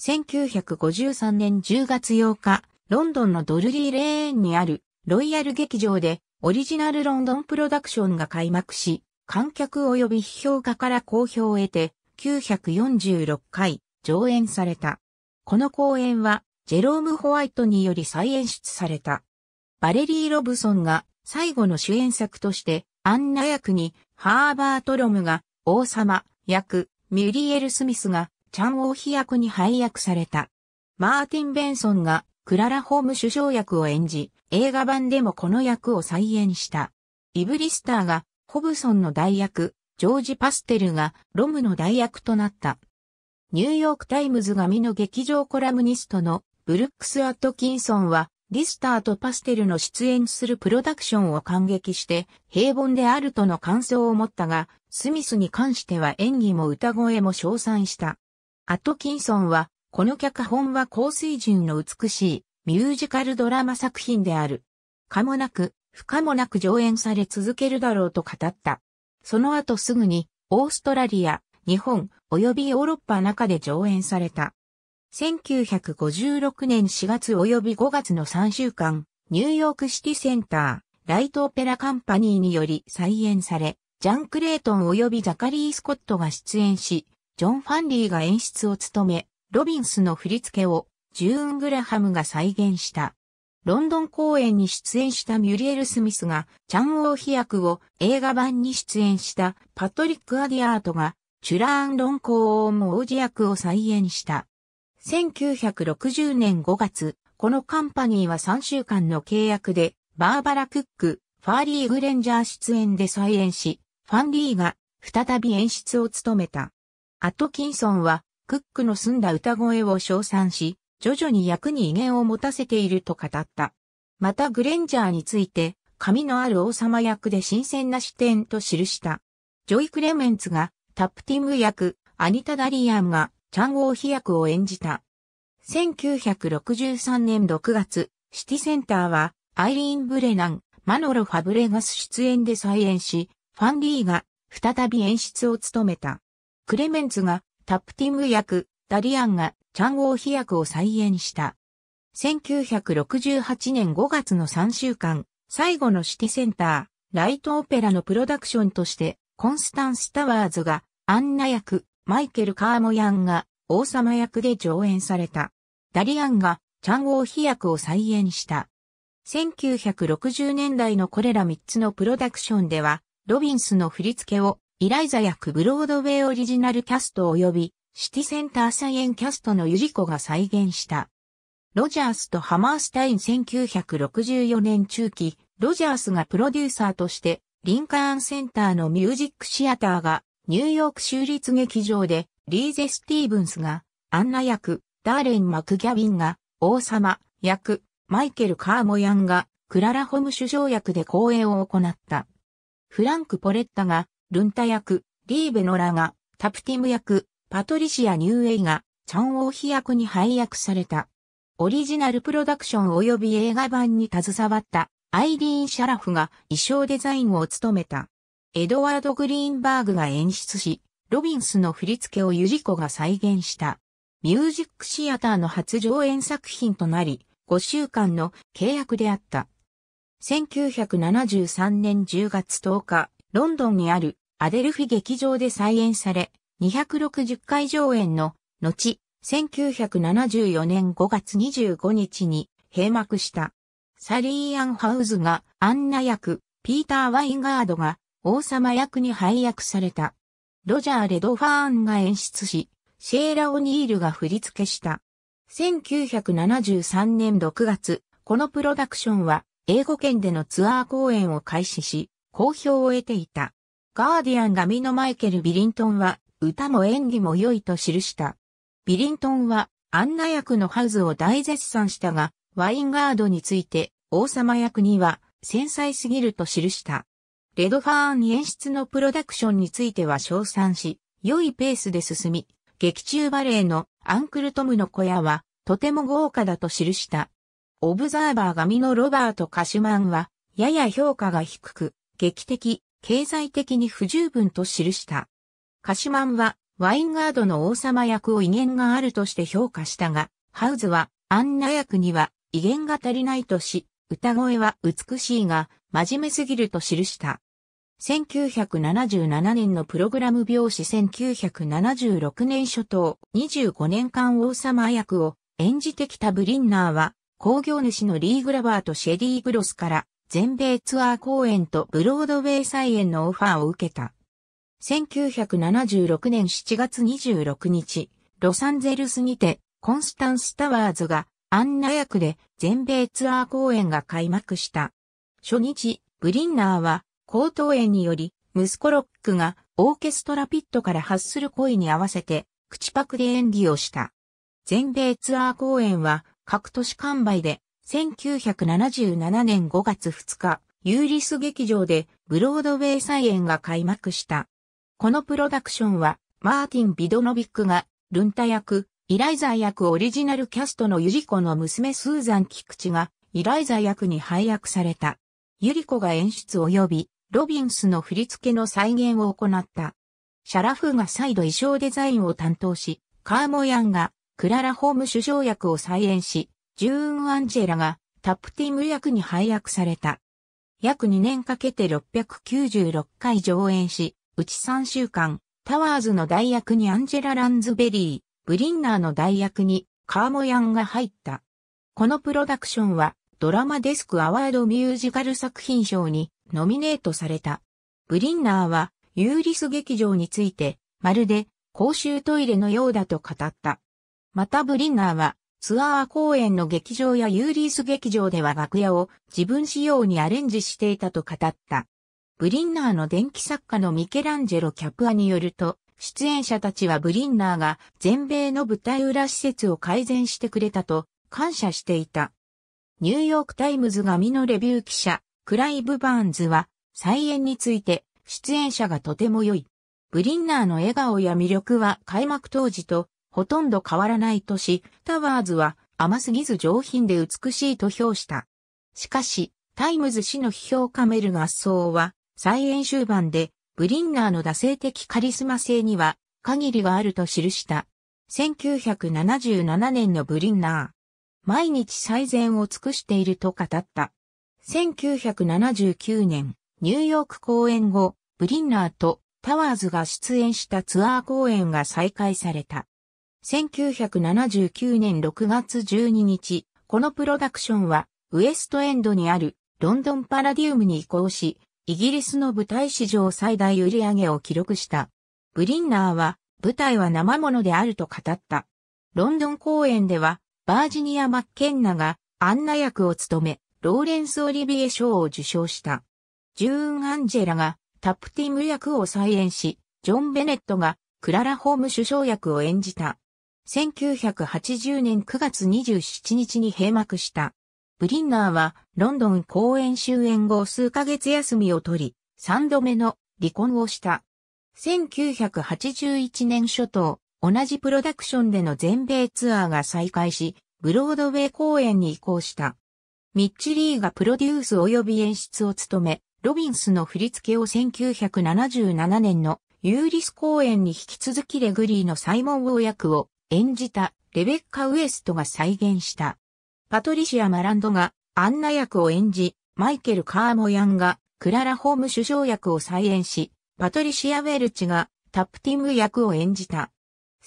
1953年10月8日、ロンドンのドルリーレーンにあるロイヤル劇場でオリジナルロンドンプロダクションが開幕し、観客及び批評家から好評を得て、946回上演された。この公演は、ジェローム・ホワイトにより再演出された。バレリー・ロブソンが最後の主演作として、アンナ役にハーバート・ロムが王様役、ミュリエル・スミスがチャン・王妃役に配役された。マーティン・ベンソンがクララ・ホーム首相役を演じ、映画版でもこの役を再演した。イブリスターがホブソンの代役、ジョージ・パステルがロムの代役となった。ニューヨークタイムズ紙の劇場コラムニストのブルックス・アットキンソンは、リスターとパステルの出演するプロダクションを感激して平凡であるとの感想を持ったが、スミスに関しては演技も歌声も称賛した。アットキンソンは、この脚本は高水準の美しいミュージカルドラマ作品である。かもなく、不可もなく上演され続けるだろうと語った。その後すぐに、オーストラリア、日本、及びヨーロッパ中で上演された。1956年4月及び5月の3週間、ニューヨークシティセンター、ライトオペラカンパニーにより再演され、ジャン・クレイトン及びザカリー・スコットが出演し、ジョン・ファンリーが演出を務め、ロビンスの振り付けをジューン・グラハムが再現した。ロンドン公演に出演したミュリエル・スミスが、チャン・オーヒ役を映画版に出演したパトリック・アディアートがチュラーンロン公王も王子役を再演した。1960年5月、このカンパニーは3週間の契約で、バーバラ・クック、ファーリー・グレンジャー出演で再演し、ファンリーが再び演出を務めた。アトキンソンは、クックの澄んだ歌声を称賛し、徐々に役に威厳を持たせていると語った。またグレンジャーについて、髪のある王様役で新鮮な視点と記した。ジョイ・クレメンツがタプティム役、アニタ・ダリアンが、チャン・オーヒ役を演じた。1963年6月、シティセンターは、アイリーン・ブレナン、マノロ・ファブレガス出演で再演し、ファン・リーが、再び演出を務めた。クレメンツが、タプティム役、ダリアンが、チャン・オーヒ役を再演した。1968年5月の3週間、最後のシティセンター、ライトオペラのプロダクションとして、コンスタンス・タワーズがアンナ役、マイケル・カーモヤンが王様役で上演された。ダリアンがチャン・オーヒ役を再演した。1960年代のこれら3つのプロダクションでは、ロビンスの振り付けをイライザ役ブロードウェイオリジナルキャスト及びシティセンター再演キャストのユジコが再現した。ロジャースとハマースタイン1964年中期、ロジャースがプロデューサーとしてリンカーンセンターのミュージックシアターがニューヨーク州立劇場でリーゼ・スティーブンスがアンナ役、ダーレン・マクギャビンが王様役、マイケル・カーモヤンがクララ・ホム首相役で公演を行った。フランク・ポレッタがルンタ役、リーベ・ノラがタプティム役、パトリシア・ニューエイがチャン・オーヒ役に配役された。オリジナルプロダクション及び映画版に携わったアイリーン・シャラフが衣装デザインを務めた。エドワード・グリーンバーグが演出し、ロビンスの振り付けをユジコが再現した。ミュージックシアターの初上演作品となり、5週間の契約であった。1973年10月10日、ロンドンにあるアデルフィ劇場で再演され、260回上演の後、1974年5月25日に閉幕した。サリー・アンハウズがアンナ役、ピーター・ワインガードが王様役に配役された。ロジャー・レドファーンが演出し、シェーラ・オニールが振り付けした。1973年6月、このプロダクションは英語圏でのツアー公演を開始し、好評を得ていた。ガーディアンが身のマイケル・ビリントンは、歌も演技も良いと記した。ビリントンは、アンナ役のハウズを大絶賛したが、ワインガードについて、王様役には繊細すぎると記した。レドファーン演出のプロダクションについては称賛し、良いペースで進み、劇中バレエのアンクルトムの小屋はとても豪華だと記した。オブザーバー紙のロバート・カシュマンは、やや評価が低く、劇的、経済的に不十分と記した。カシュマンは、ワインガードの王様役を威厳があるとして評価したが、ハウズは、アンナ役には威厳が足りないとし、歌声は美しいが、真面目すぎると記した。1977年のプログラム表紙1976年初頭25年間王様役を演じてきたブリンナーは工業主のリー・グラバーとシェディ・グロスから全米ツアー公演とブロードウェイ再演のオファーを受けた。1976年7月26日、ロサンゼルスにてコンスタンス・タワーズがンナ役で全米ツアー公演が開幕した。初日、ブリンナーは、高等演により、息子ロックがオーケストラピットから発する声に合わせて、口パクで演技をした。全米ツアー公演は、各都市完売で、1977年5月2日、ユーリス劇場でブロードウェイ再演が開幕した。このプロダクションは、マーティン・ビドノビックが、ルンタ役、イライザ役オリジナルキャストのユリコの娘スーザン・キクチが、イライザ役に配役された。ユリコが演出及び、ロビンスの振り付けの再現を行った。シャラフが再度衣装デザインを担当し、カーモヤンがクララホーム首相役を再演し、ジューン・アンジェラがタップティム役に配役された。約2年かけて696回上演し、うち3週間、タワーズの代役にアンジェラ・ランズベリー。ブリンナーの代役にカーモヤンが入った。このプロダクションはドラマデスクアワードミュージカル作品賞にノミネートされた。ブリンナーはユーリス劇場についてまるで公衆トイレのようだと語った。またブリンナーはツアー公演の劇場やユーリース劇場では楽屋を自分仕様にアレンジしていたと語った。ブリンナーの電気作家のミケランジェロ・キャプアによると、出演者たちはブリンナーが全米の舞台裏施設を改善してくれたと感謝していた。ニューヨークタイムズ紙のレビュー記者、クライブ・バーンズは再演について出演者がとても良い。ブリンナーの笑顔や魅力は開幕当時とほとんど変わらないとし、タワーズは甘すぎず上品で美しいと評した。しかし、タイムズ氏の批評カメル合奏は、再演終盤でブリンナーの惰性的カリスマ性には限りがあると記した。1977年のブリンナー。毎日最善を尽くしていると語った。1979年、ニューヨーク公演後、ブリンナーとタワーズが出演したツアー公演が再開された。1979年6月12日、このプロダクションはウエストエンドにあるロンドンパラディウムに移行し、イギリスの舞台史上最大売上を記録した。ブリンナーは、舞台は生ものであると語った。ロンドン公演では、バージニア・マッケンナがアンナ役を務め、ローレンス・オリビエ賞を受賞した。ジューン・アンジェラがタプティム役を再演し、ジョン・ベネットがクララ・ホーム首相役を演じた。1980年9月27日に閉幕した。ブリンナーはロンドン公演終演後数ヶ月休みを取り、3度目の離婚をした。1981年初頭、同じプロダクションでの全米ツアーが再開し、ブロードウェイ公演に移行した。ミッチ・リーがプロデュース及び演出を務め、ロビンスの振り付けを1977年のユーリス公演に引き続きレグリーのサイモン・王役を演じたレベッカ・ウエストが再現した。パトリシア・マランドがアンナ役を演じ、マイケル・カーモヤンがクララ・ホーム首相役を再演し、パトリシア・ウェルチがタプティング役を演じた。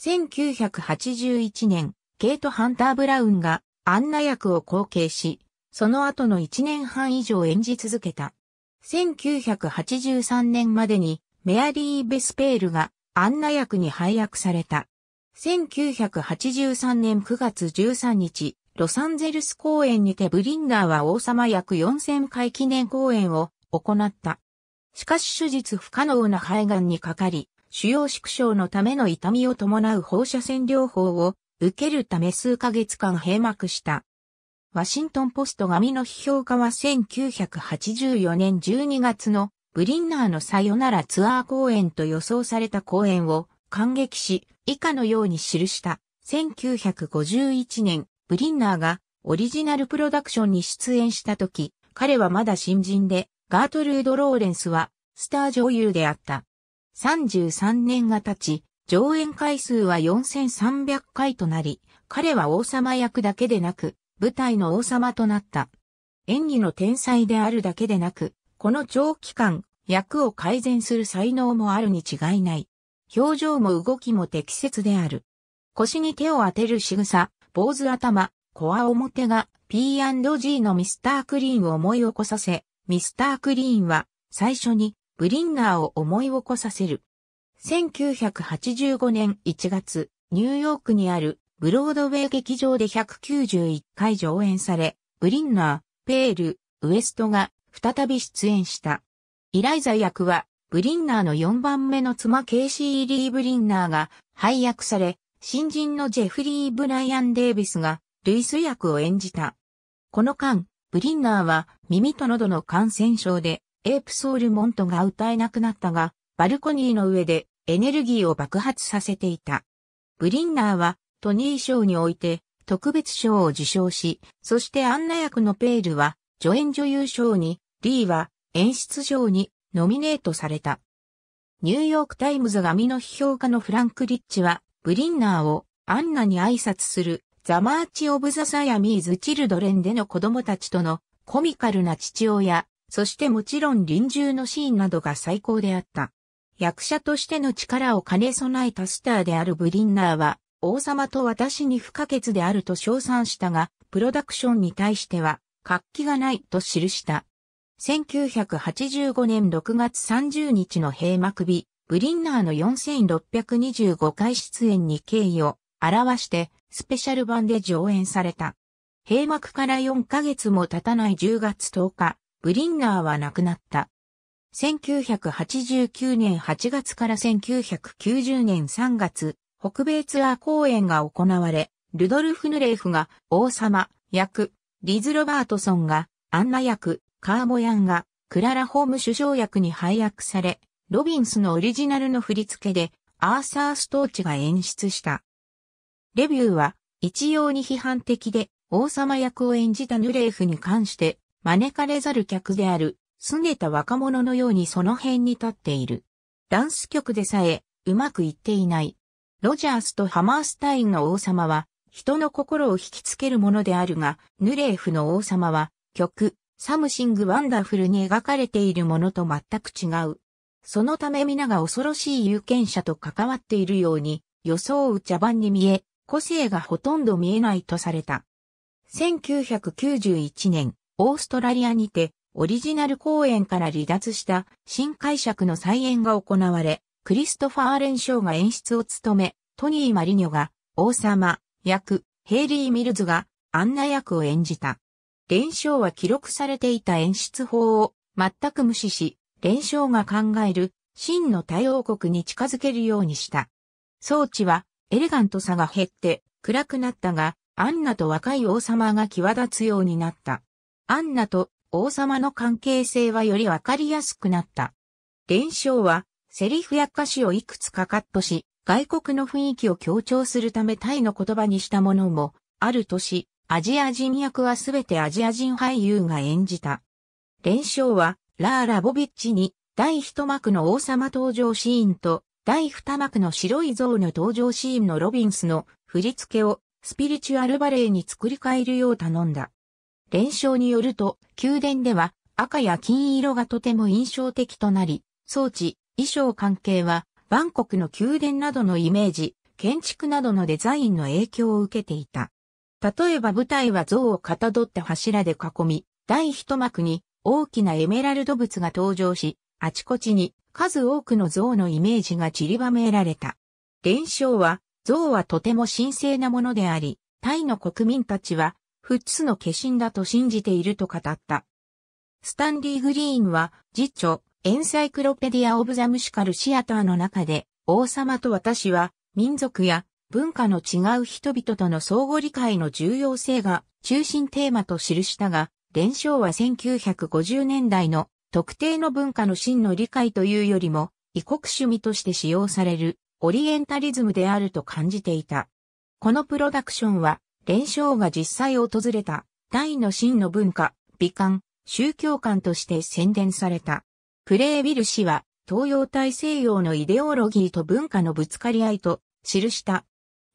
1981年、ケイト・ハンター・ブラウンがアンナ役を後継し、その後の1年半以上演じ続けた。1983年までにメアリー・ベスペールがアンナ役に配役された。1983年9月13日、ロサンゼルス公演にてブリンナーは王様約4000回記念公演を行った。しかし手術不可能な肺がんにかかり、腫瘍縮小のための痛みを伴う放射線療法を受けるため数ヶ月間閉幕した。ワシントンポスト紙の批評家は1984年12月のブリンナーのさよならツアー公演と予想された公演を感激し、以下のように記した。1951年ブリンナーがオリジナルプロダクションに出演した時、彼はまだ新人で、ガートルード・ローレンスはスター女優であった。33年が経ち、上演回数は4300回となり、彼は王様役だけでなく、舞台の王様となった。演技の天才であるだけでなく、この長期間、役を改善する才能もあるに違いない。表情も動きも適切である。腰に手を当てる仕草、坊主頭、コア表が P&G のミスタークリーンを思い起こさせ、ミスタークリーンは最初にブリンナーを思い起こさせる。1985年1月、ニューヨークにあるブロードウェイ劇場で191回上演され、ブリンナー、ペール、ウエストが再び出演した。イライザ役は、ブリンナーの4番目の妻ケイシー・リー・ブリンナーが配役され、新人のジェフリー・ブライアン・デイビスが、ルイス役を演じた。この間、ブリンナーは耳と喉の感染症で、エープソウルモントが歌えなくなったが、バルコニーの上でエネルギーを爆発させていた。ブリンナーはトニー賞において特別賞を受賞し、そしてアンナ役のペールは助演女優賞に、リーは演出賞にノミネートされた。ニューヨークタイムズが身の批評家のフランク・リッチはブリンナーをアンナに挨拶するザ・マーチ・オブ・ザ・サヤミーズ・チルドレンでの子供たちとのコミカルな父親、そしてもちろん臨終のシーンなどが最高であった。役者としての力を兼ね備えたスターであるブリンナーは、王様と私に不可欠であると称賛したが、プロダクションに対しては、活気がないと記した。1985年6月30日の閉幕日、ブリンナーの4625回出演に敬意を表してスペシャル版で上演された。閉幕から4ヶ月も経たない10月10日、ブリンナーは亡くなった。1989年8月から1990年3月、北米ツアー公演が行われ、ルドルフ・ヌレーフが王様役、リズ・ロバートソンがアンナ役、カーボヤンがクララ・ホーム首相役に配役され、ロビンスのオリジナルの振り付けで、アーサー・ストーチが演出した。レビューは、一様に批判的で、王様役を演じたヌレーフに関して、招かれざる客である、拗ねた若者のようにその辺に立っている。ダンス曲でさえ、うまくいっていない。ロジャースとハマースタインの王様は、人の心を引きつけるものであるが、ヌレーフの王様は、曲、サムシング・ワンダフルに描かれているものと全く違う。そのため皆が恐ろしい有権者と関わっているように、装う茶番に見え、個性がほとんど見えないとされた。1991年、オーストラリアにて、オリジナル公演から離脱した新解釈の再演が行われ、クリストファー・レンショーが演出を務め、トニー・マリニョが王様役、ヘイリー・ミルズがアンナ役を演じた。連勝は記録されていた演出法を全く無視し、連勝が考える真の対応国に近づけるようにした。装置はエレガントさが減って暗くなったが、アンナと若い王様が際立つようになった。アンナと王様の関係性はよりわかりやすくなった。連勝はセリフや歌詞をいくつかカットし、外国の雰囲気を強調するためタイの言葉にしたものも、ある年、アジア人役はすべてアジア人俳優が演じた。連勝はラー・ラボビッチに、第一幕の王様登場シーンと、第二幕の白い像の登場シーンのロビンスの振り付けをスピリチュアルバレーに作り変えるよう頼んだ。連勝によると、宮殿では赤や金色がとても印象的となり、装置、衣装関係は、バンコクの宮殿などのイメージ、建築などのデザインの影響を受けていた。例えば舞台は像をかたどった柱で囲み、第一幕に大きなエメラルド物が登場し、あちこちに数多くの像のイメージが散りばめられた。伝承は、像はとても神聖なものであり、タイの国民たちは、フッツの化身だと信じていると語った。スタンリー・グリーンは、次著、エンサイクロペディア・オブ・ザ・ムシカル・シアターの中で、王様と私は、民族や文化の違う人々との相互理解の重要性が中心テーマと記したが、伝承は1950年代の特定の文化の真の理解というよりも、異国趣味として使用されるオリエンタリズムであると感じていた。このプロダクションは、伝承が実際訪れた大の真の文化、美観、宗教観として宣伝された。プレービル氏は、東洋大西洋のイデオロギーと文化のぶつかり合いと記した。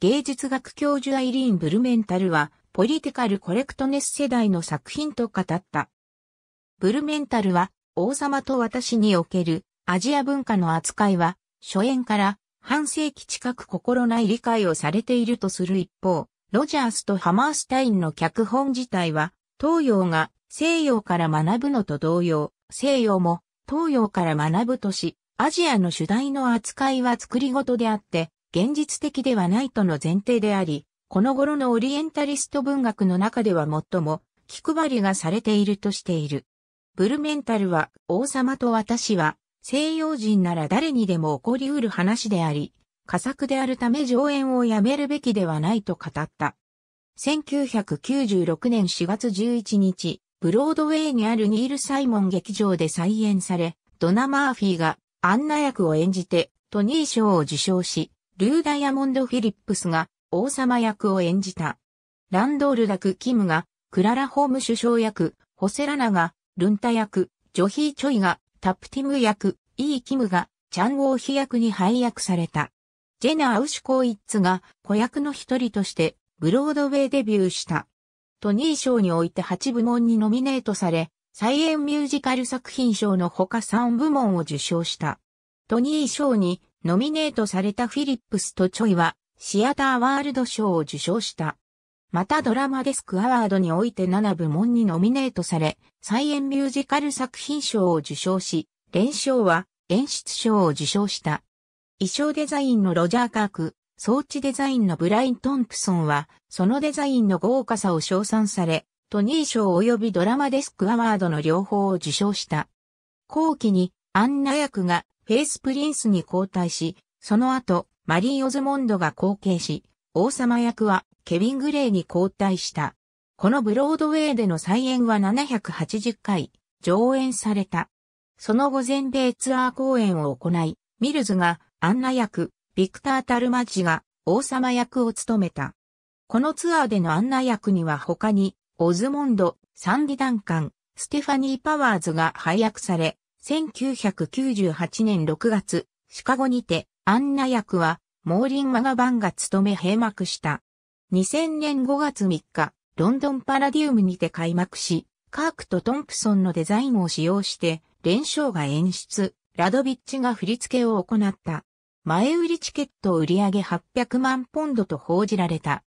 芸術学教授アイリーン・ブルメンタルは、ポリティカルコレクトネス世代の作品と語った。ブルメンタルは、王様と私におけるアジア文化の扱いは、初演から半世紀近く心ない理解をされているとする一方、ロジャースとハマースタインの脚本自体は、東洋が西洋から学ぶのと同様、西洋も東洋から学ぶとし、アジアの主題の扱いは作り事であって、現実的ではないとの前提であり、この頃のオリエンタリスト文学の中では最も気配りがされているとしている。ブルメンタルは王様と私は西洋人なら誰にでも起こりうる話であり、佳作であるため上演をやめるべきではないと語った。1996年4月11日、ブロードウェイにあるニール・サイモン劇場で再演され、ドナ・マーフィーがアンナ役を演じてトニー賞を受賞し、ルー・ダイヤモンド・フィリップスが王様役を演じた。ランドールダク・キムが、クララホーム首相役、ホセラナが、ルンタ役、ジョヒー・チョイが、タプティム役、イー・キムが、チャン・ウォーヒ役に配役された。ジェナ・アウシュコーイッツが子役の一人としてブロードウェイデビューした。トニー賞において8部門にノミネートされ、再演ミュージカル作品賞のほか3部門を受賞した。トニー賞にノミネートされたフィリップスとチョイはシアターワールド賞を受賞した。またドラマデスクアワードにおいて7部門にノミネートされ、再演ミュージカル作品賞を受賞し、連賞は演出賞を受賞した。衣装デザインのロジャー・カーク、装置デザインのブライン・トンプソンは、そのデザインの豪華さを称賛され、トニー賞及びドラマデスクアワードの両方を受賞した。後期にアンナ役がフェイス・プリンスに交代し、その後、マリー・オズモンドが後継し、王様役はケビン・グレイに交代した。このブロードウェイでの再演は780回上演された。その後全米ツアー公演を行い、ミルズがアンナ役、ビクター・タルマッジが王様役を務めた。このツアーでのアンナ役には他に、オズモンド、サンディ・ダンカン、ステファニー・パワーズが配役され、1998年6月、シカゴにてアンナ役は、モーリン・マガバンが務め閉幕した。2000年5月3日、ロンドンパラディウムにて開幕し、カークとトンプソンのデザインを使用して、連勝が演出、ラドビッチが振り付けを行った。前売りチケット売上800万ポンドと報じられた。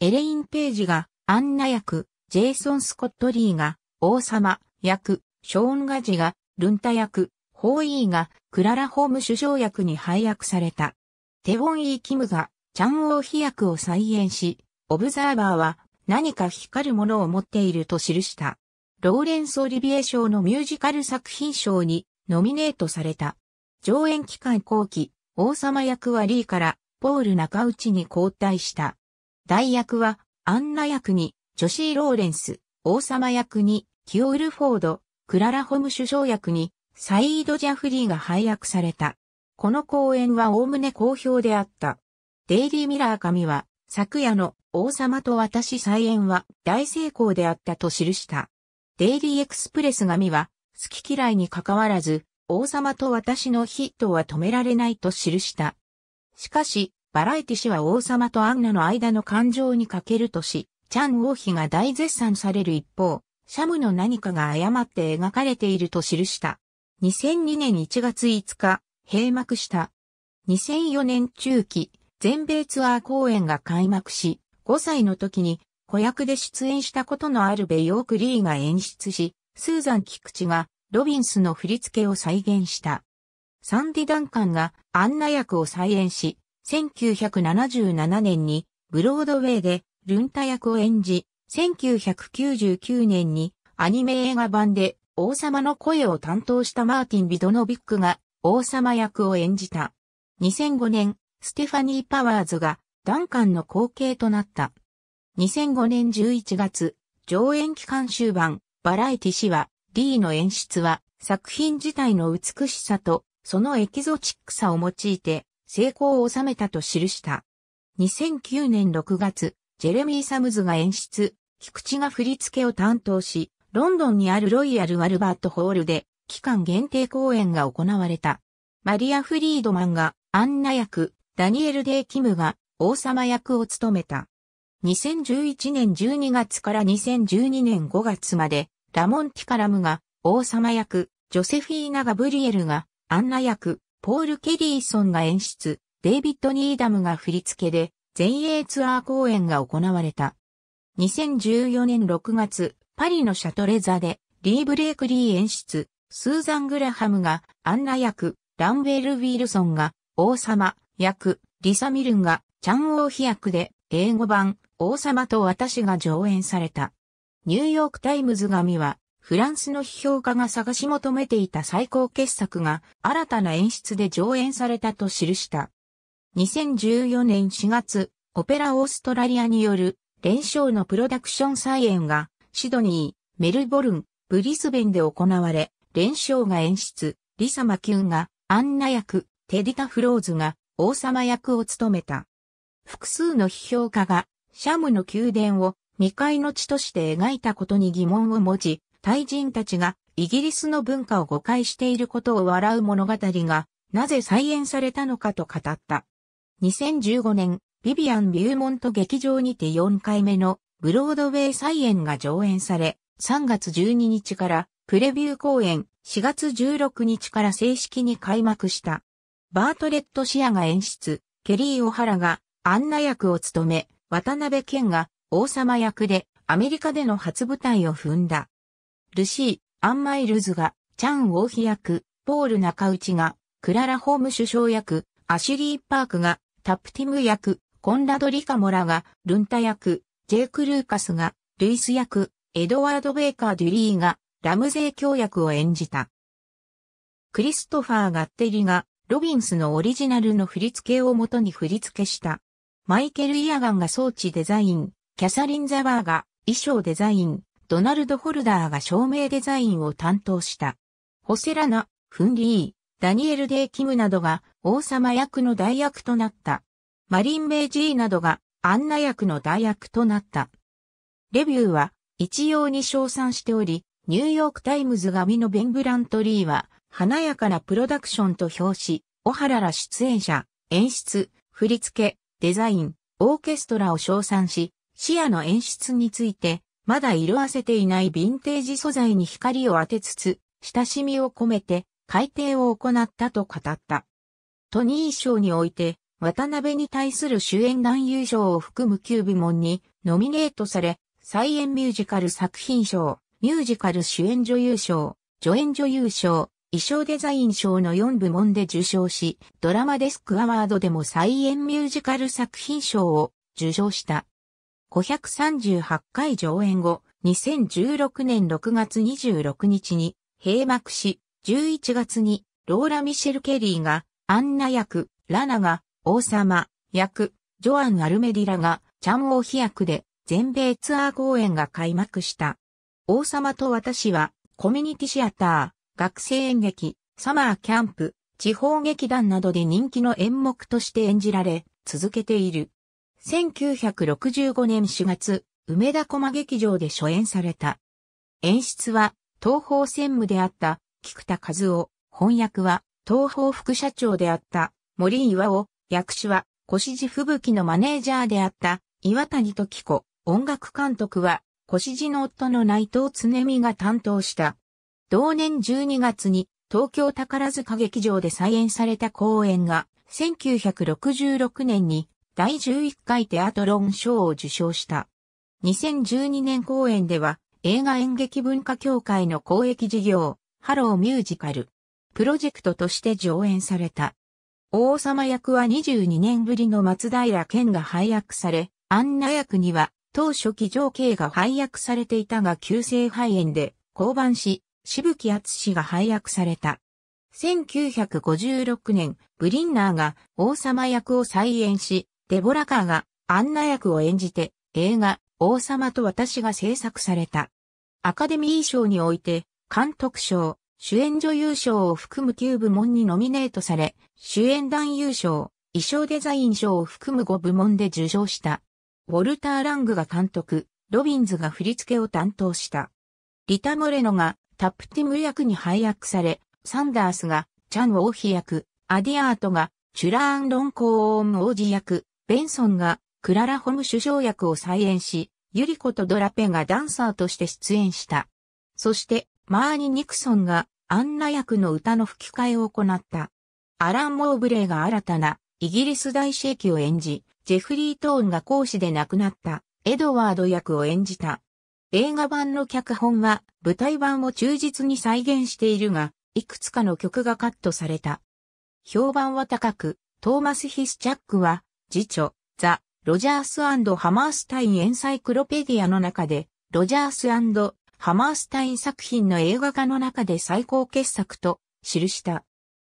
エレイン・ページがアンナ役、ジェイソン・スコットリーが王様役、ショーン・ガジがルンタ役、ホーイーがクララホーム首相役に配役された。テウォン・イー・キムがチャン・オーヒ役を再演し、オブザーバーは何か光るものを持っていると記した。ローレンス・オリビエ賞のミュージカル作品賞にノミネートされた。上演期間後期、王様役はリーからポール中内に交代した。代役はアンナ役にジョシー・ローレンス、王様役にキオ・ウルフォード、クララ・ホム首相役にサイード・ジャフリーが配役された。この公演はおおむね好評であった。デイリー・ミラー紙は、昨夜の王様と私再演は大成功であったと記した。デイリー・エクスプレス紙は、好き嫌いに関わらず、王様と私のヒットは止められないと記した。しかし、バラエティ氏は王様とアンナの間の感情に欠けるとし、チャン王妃が大絶賛される一方、シャムの何かが誤って描かれていると記した。2002年1月5日、閉幕した。2004年中期、全米ツアー公演が開幕し、5歳の時に子役で出演したことのあるベイオークリーが演出し、スーザン・キクチがロビンスの振り付けを再現した。サンディ・ダンカンがアンナ役を再演し、1977年にブロードウェイでルンタ役を演じ、1999年にアニメ映画版で王様の声を担当したマーティン・ビドノビックが王様役を演じた。2005年、ステファニー・パワーズがダンカンの後継となった。2005年11月、上演期間終盤、バラエティ氏は、リーの演出は作品自体の美しさとそのエキゾチックさを用いて成功を収めたと記した。2009年6月、ジェレミー・サムズが演出、菊池が振り付けを担当し、ロンドンにあるロイヤル・アルバート・ホールで、期間限定公演が行われた。マリア・フリードマンがアンナ役、ダニエル・デイ・キムが王様役を務めた。2011年12月から2012年5月まで、ラモン・ティカラムが王様役、ジョセフィーナ・ガブリエルがアンナ役、ポール・ケリーソンが演出、デイビッド・ニーダムが振り付けで、全英ツアー公演が行われた。2014年6月、パリのシャトレ座で、リー・ブレイクリー演出、スーザン・グラハムが、アンナ役、ランウェル・ウィルソンが、王様役、リサ・ミルンが、チャン・オーヒ役で、英語版、王様と私が上演された。ニューヨーク・タイムズ紙は、フランスの批評家が探し求めていた最高傑作が、新たな演出で上演されたと記した。2014年4月、オペラ・オーストラリアによる、連勝のプロダクション再演が、シドニー、メルボルン、ブリスベンで行われ、連勝が演出、リサ・マキュンがアンナ役、テディタ・フローズが王様役を務めた。複数の批評家がシャムの宮殿を未開の地として描いたことに疑問を持ち、対人たちがイギリスの文化を誤解していることを笑う物語がなぜ再演されたのかと語った。2015年、ビビアン・ビューモント劇場にて4回目のブロードウェイ再演が上演され、3月12日からプレビュー公演、4月16日から正式に開幕した。バートレット・シアが演出、ケリー・オハラがアンナ役を務め、渡辺謙が王様役でアメリカでの初舞台を踏んだ。ルシー、アン・マイルズがチャン・王妃役、ポール・中内がクララ・ホーム首相役、アシュリー・パークがタプティム役、コンラド・リカモラがルンタ役、ジェイク・ルーカスが、ルイス役、エドワード・ベイカー・デュリーが、ラムゼー教役を演じた。クリストファー・ガッテリが、ロビンスのオリジナルの振り付けをもとに振り付けした。マイケル・イアガンが装置デザイン、キャサリン・ザワーが衣装デザイン、ドナルド・ホルダーが照明デザインを担当した。ホセラナ、フンリー、ダニエル・デイ・キムなどが王様役の代役となった。マリン・メイジーなどがアンナ役の代役となった。レビューは一様に称賛しており、ニューヨークタイムズが見のベン・ブラントリーは、華やかなプロダクションと表し、小原ら出演者、演出、振り付け、デザイン、オーケストラを称賛し、視野の演出について、まだ色あせていないヴィンテージ素材に光を当てつつ、親しみを込めて改定を行ったと語った。トニー賞において、渡辺に対する主演男優賞を含む9部門にノミネートされ、再演ミュージカル作品賞、ミュージカル主演女優賞、助演女優賞、衣装デザイン賞の4部門で受賞し、ドラマデスクアワードでも再演ミュージカル作品賞を受賞した。538回上演後、2016年6月26日に閉幕し、11月にローラ・ミシェル・ケリーがアンナ役、ラナが王様役、ジョアン・アルメディラが、チャン王妃役で、全米ツアー公演が開幕した。王様と私は、コミュニティシアター、学生演劇、サマーキャンプ、地方劇団などで人気の演目として演じられ、続けている。1965年4月、梅田駒劇場で初演された。演出は、東方専務であった、菊田和夫、翻訳は、東方副社長であった、森岩尾、役所は、越路吹雪のマネージャーであった、岩谷時子、音楽監督は、越路の夫の内藤常美が担当した。同年12月に、東京宝塚劇場で再演された公演が、1966年に、第11回テアトロン賞を受賞した。2012年公演では、映画演劇文化協会の公益事業、ハローミュージカル、プロジェクトとして上演された。王様役は22年ぶりの松平健が配役され、アンナ役には当初期上慶が配役されていたが急性肺炎で降板し、渋木厚が配役された。1956年、ブリンナーが王様役を再演し、デボラカーがアンナ役を演じて、映画、王様と私が制作された。アカデミー賞において、監督賞、主演女優賞を含む9部門にノミネートされ、主演男優賞、衣装デザイン賞を含む5部門で受賞した。ウォルター・ラングが監督、ロビンズが振り付けを担当した。リタ・モレノがタプティム役に配役され、サンダースがチャン・ウォーヒ役、アディアートがチュラーン・ロン・コーン・王子役、ベンソンがクララ・ホム首相役を再演し、ユリコとドラペがダンサーとして出演した。そして、マーニ・ニクソンがアンナ役の歌の吹き替えを行った。アラン・モーブレイが新たなイギリス大使役を演じ、ジェフリー・トーンが講師で亡くなったエドワード役を演じた。映画版の脚本は舞台版を忠実に再現しているが、いくつかの曲がカットされた。評判は高く、トーマス・ヒス・チャックは、次女、ザ・ロジャースハマースタイン・エンサイクロペディアの中で、ロジャースハマースタイン作品の映画化の中で最高傑作と記した。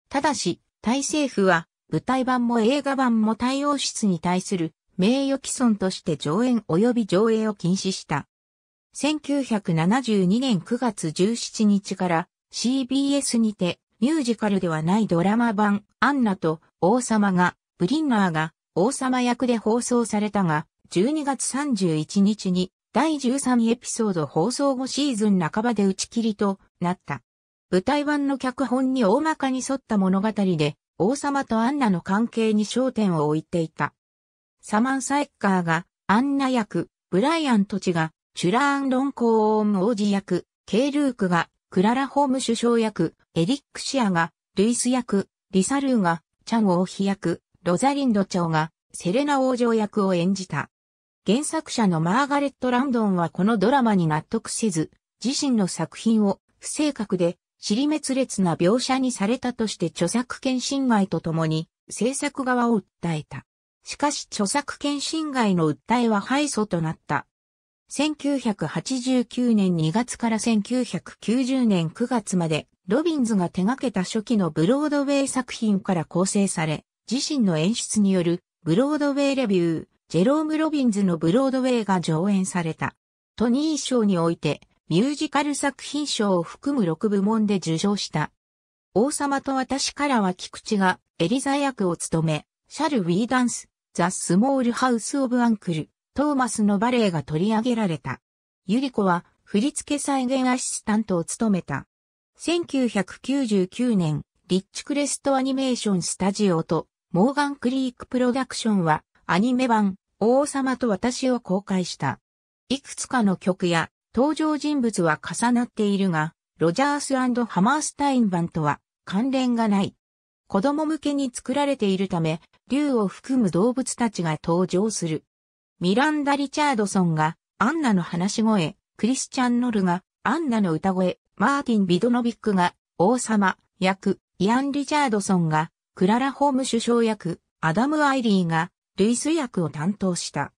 ただし、タイ政府は舞台版も映画版も対応室に対する名誉毀損として上演及び上映を禁止した。1972年9月17日から CBS にてミュージカルではないドラマ版アンナと王様が、ブリンナーが王様役で放送されたが、12月31日に第13エピソード放送後シーズン半ばで打ち切りとなった。舞台版の脚本に大まかに沿った物語で、王様とアンナの関係に焦点を置いていた。サマンサ・エッカーがアンナ役、ブライアン・トチがチュラーン・ロン・コーオーム王子役、ケイ・ルークがクララ・ホーム首相役、エリック・シアがルイス役、リサ・ルーがチャン王妃役、ロザリンド・チョウがセレナ王女役を演じた。原作者のマーガレット・ランドンはこのドラマに納得せず、自身の作品を不正確で尻滅裂な描写にされたとして著作権侵害とともに制作側を訴えた。しかし著作権侵害の訴えは敗訴となった。1989年2月から1990年9月まで、ロビンズが手掛けた初期のブロードウェイ作品から構成され、自身の演出によるブロードウェイレビュー、ジェローム・ロビンズのブロードウェイが上演された。トニー賞において、ミュージカル作品賞を含む6部門で受賞した。王様と私からは菊池がエリザ役を務め、シャル・ウィーダンス、ザ・スモール・ハウス・オブ・アンクル、トーマスのバレエが取り上げられた。ユリコは振付再現アシスタントを務めた。1999年、リッチクレストアニメーションスタジオとモーガンクリークプロダクションはアニメ版王様と私を公開した。いくつかの曲や登場人物は重なっているが、ロジャースハマースタイン版とは関連がない。子供向けに作られているため、竜を含む動物たちが登場する。ミランダ・リチャードソンがアンナの話し声、クリスチャン・ノルがアンナの歌声、マーティン・ビドノビックが王様役、イアン・リチャードソンがクララ・ホーム首相役、アダム・アイリーがイス役を担当した。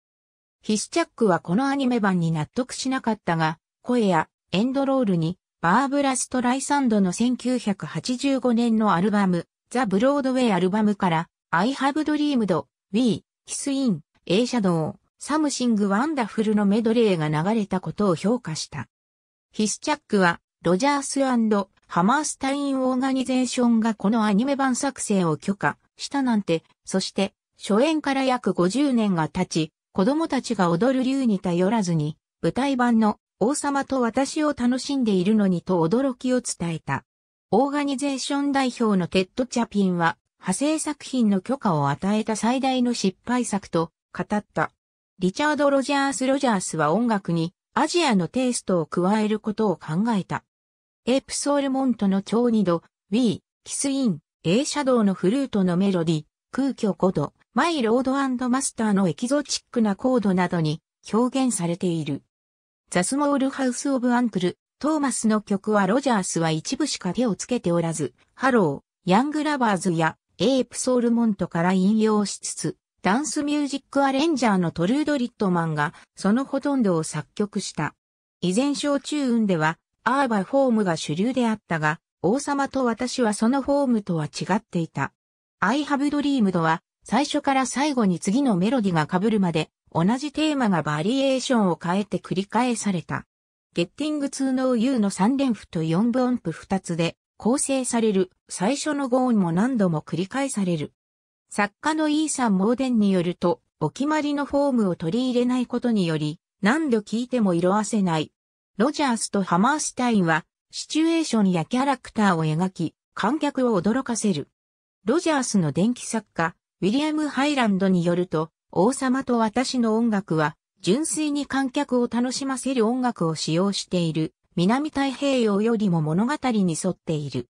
ヒスチャックはこのアニメ版に納得しなかったが、声やエンドロールにバーブラ・ストライサンドの1985年のアルバム、ザ・ブロードウェイアルバムから、I Have Dreamed, We, Kiss In, A Shadow, Something Wonderful のメドレーが流れたことを評価した。ヒスチャックは、ロジャースハマースタイン・オーガニゼーションがこのアニメ版作成を許可したなんて、そして初演から約50年が経ち、子供たちが踊る竜に頼らずに、舞台版の王様と私を楽しんでいるのにと驚きを伝えた。オーガニゼーション代表のテッド・チャピンは、派生作品の許可を与えた最大の失敗作と語った。リチャード・ロジャース・ロジャースは音楽にアジアのテイストを加えることを考えた。エープソールモントの超二度、ウィー、キスイン、エシャドウのフルートのメロディ、空虚5度、マイロードマスターのエキゾチックなコードなどに表現されている。ザ・スモール・ハウス・オブ・アンクル、トーマスの曲はロジャースは一部しか手をつけておらず、ハロー、ヤング・ラバーズやエープ・ソウル・モントから引用しつつ、ダンスミュージックアレンジャーのトルード・リットマンがそのほとんどを作曲した。以前小中運ではアーバフォームが主流であったが、王様と私はそのフォームとは違っていた。I Have Dreamed は最初から最後に次のメロディが被るまで、同じテーマがバリエーションを変えて繰り返された。ゲッティング2の U の3連符と4分音符2つで構成される最初の5音も何度も繰り返される。作家の E さんモーデンによると、お決まりのフォームを取り入れないことにより、何度聴いても色あせない。ロジャースとハマースタインは、シチュエーションやキャラクターを描き、観客を驚かせる。ロジャースの電気作家、ウィリアム・ハイランドによると、王様と私の音楽は、純粋に観客を楽しませる音楽を使用している、南太平洋よりも物語に沿っている。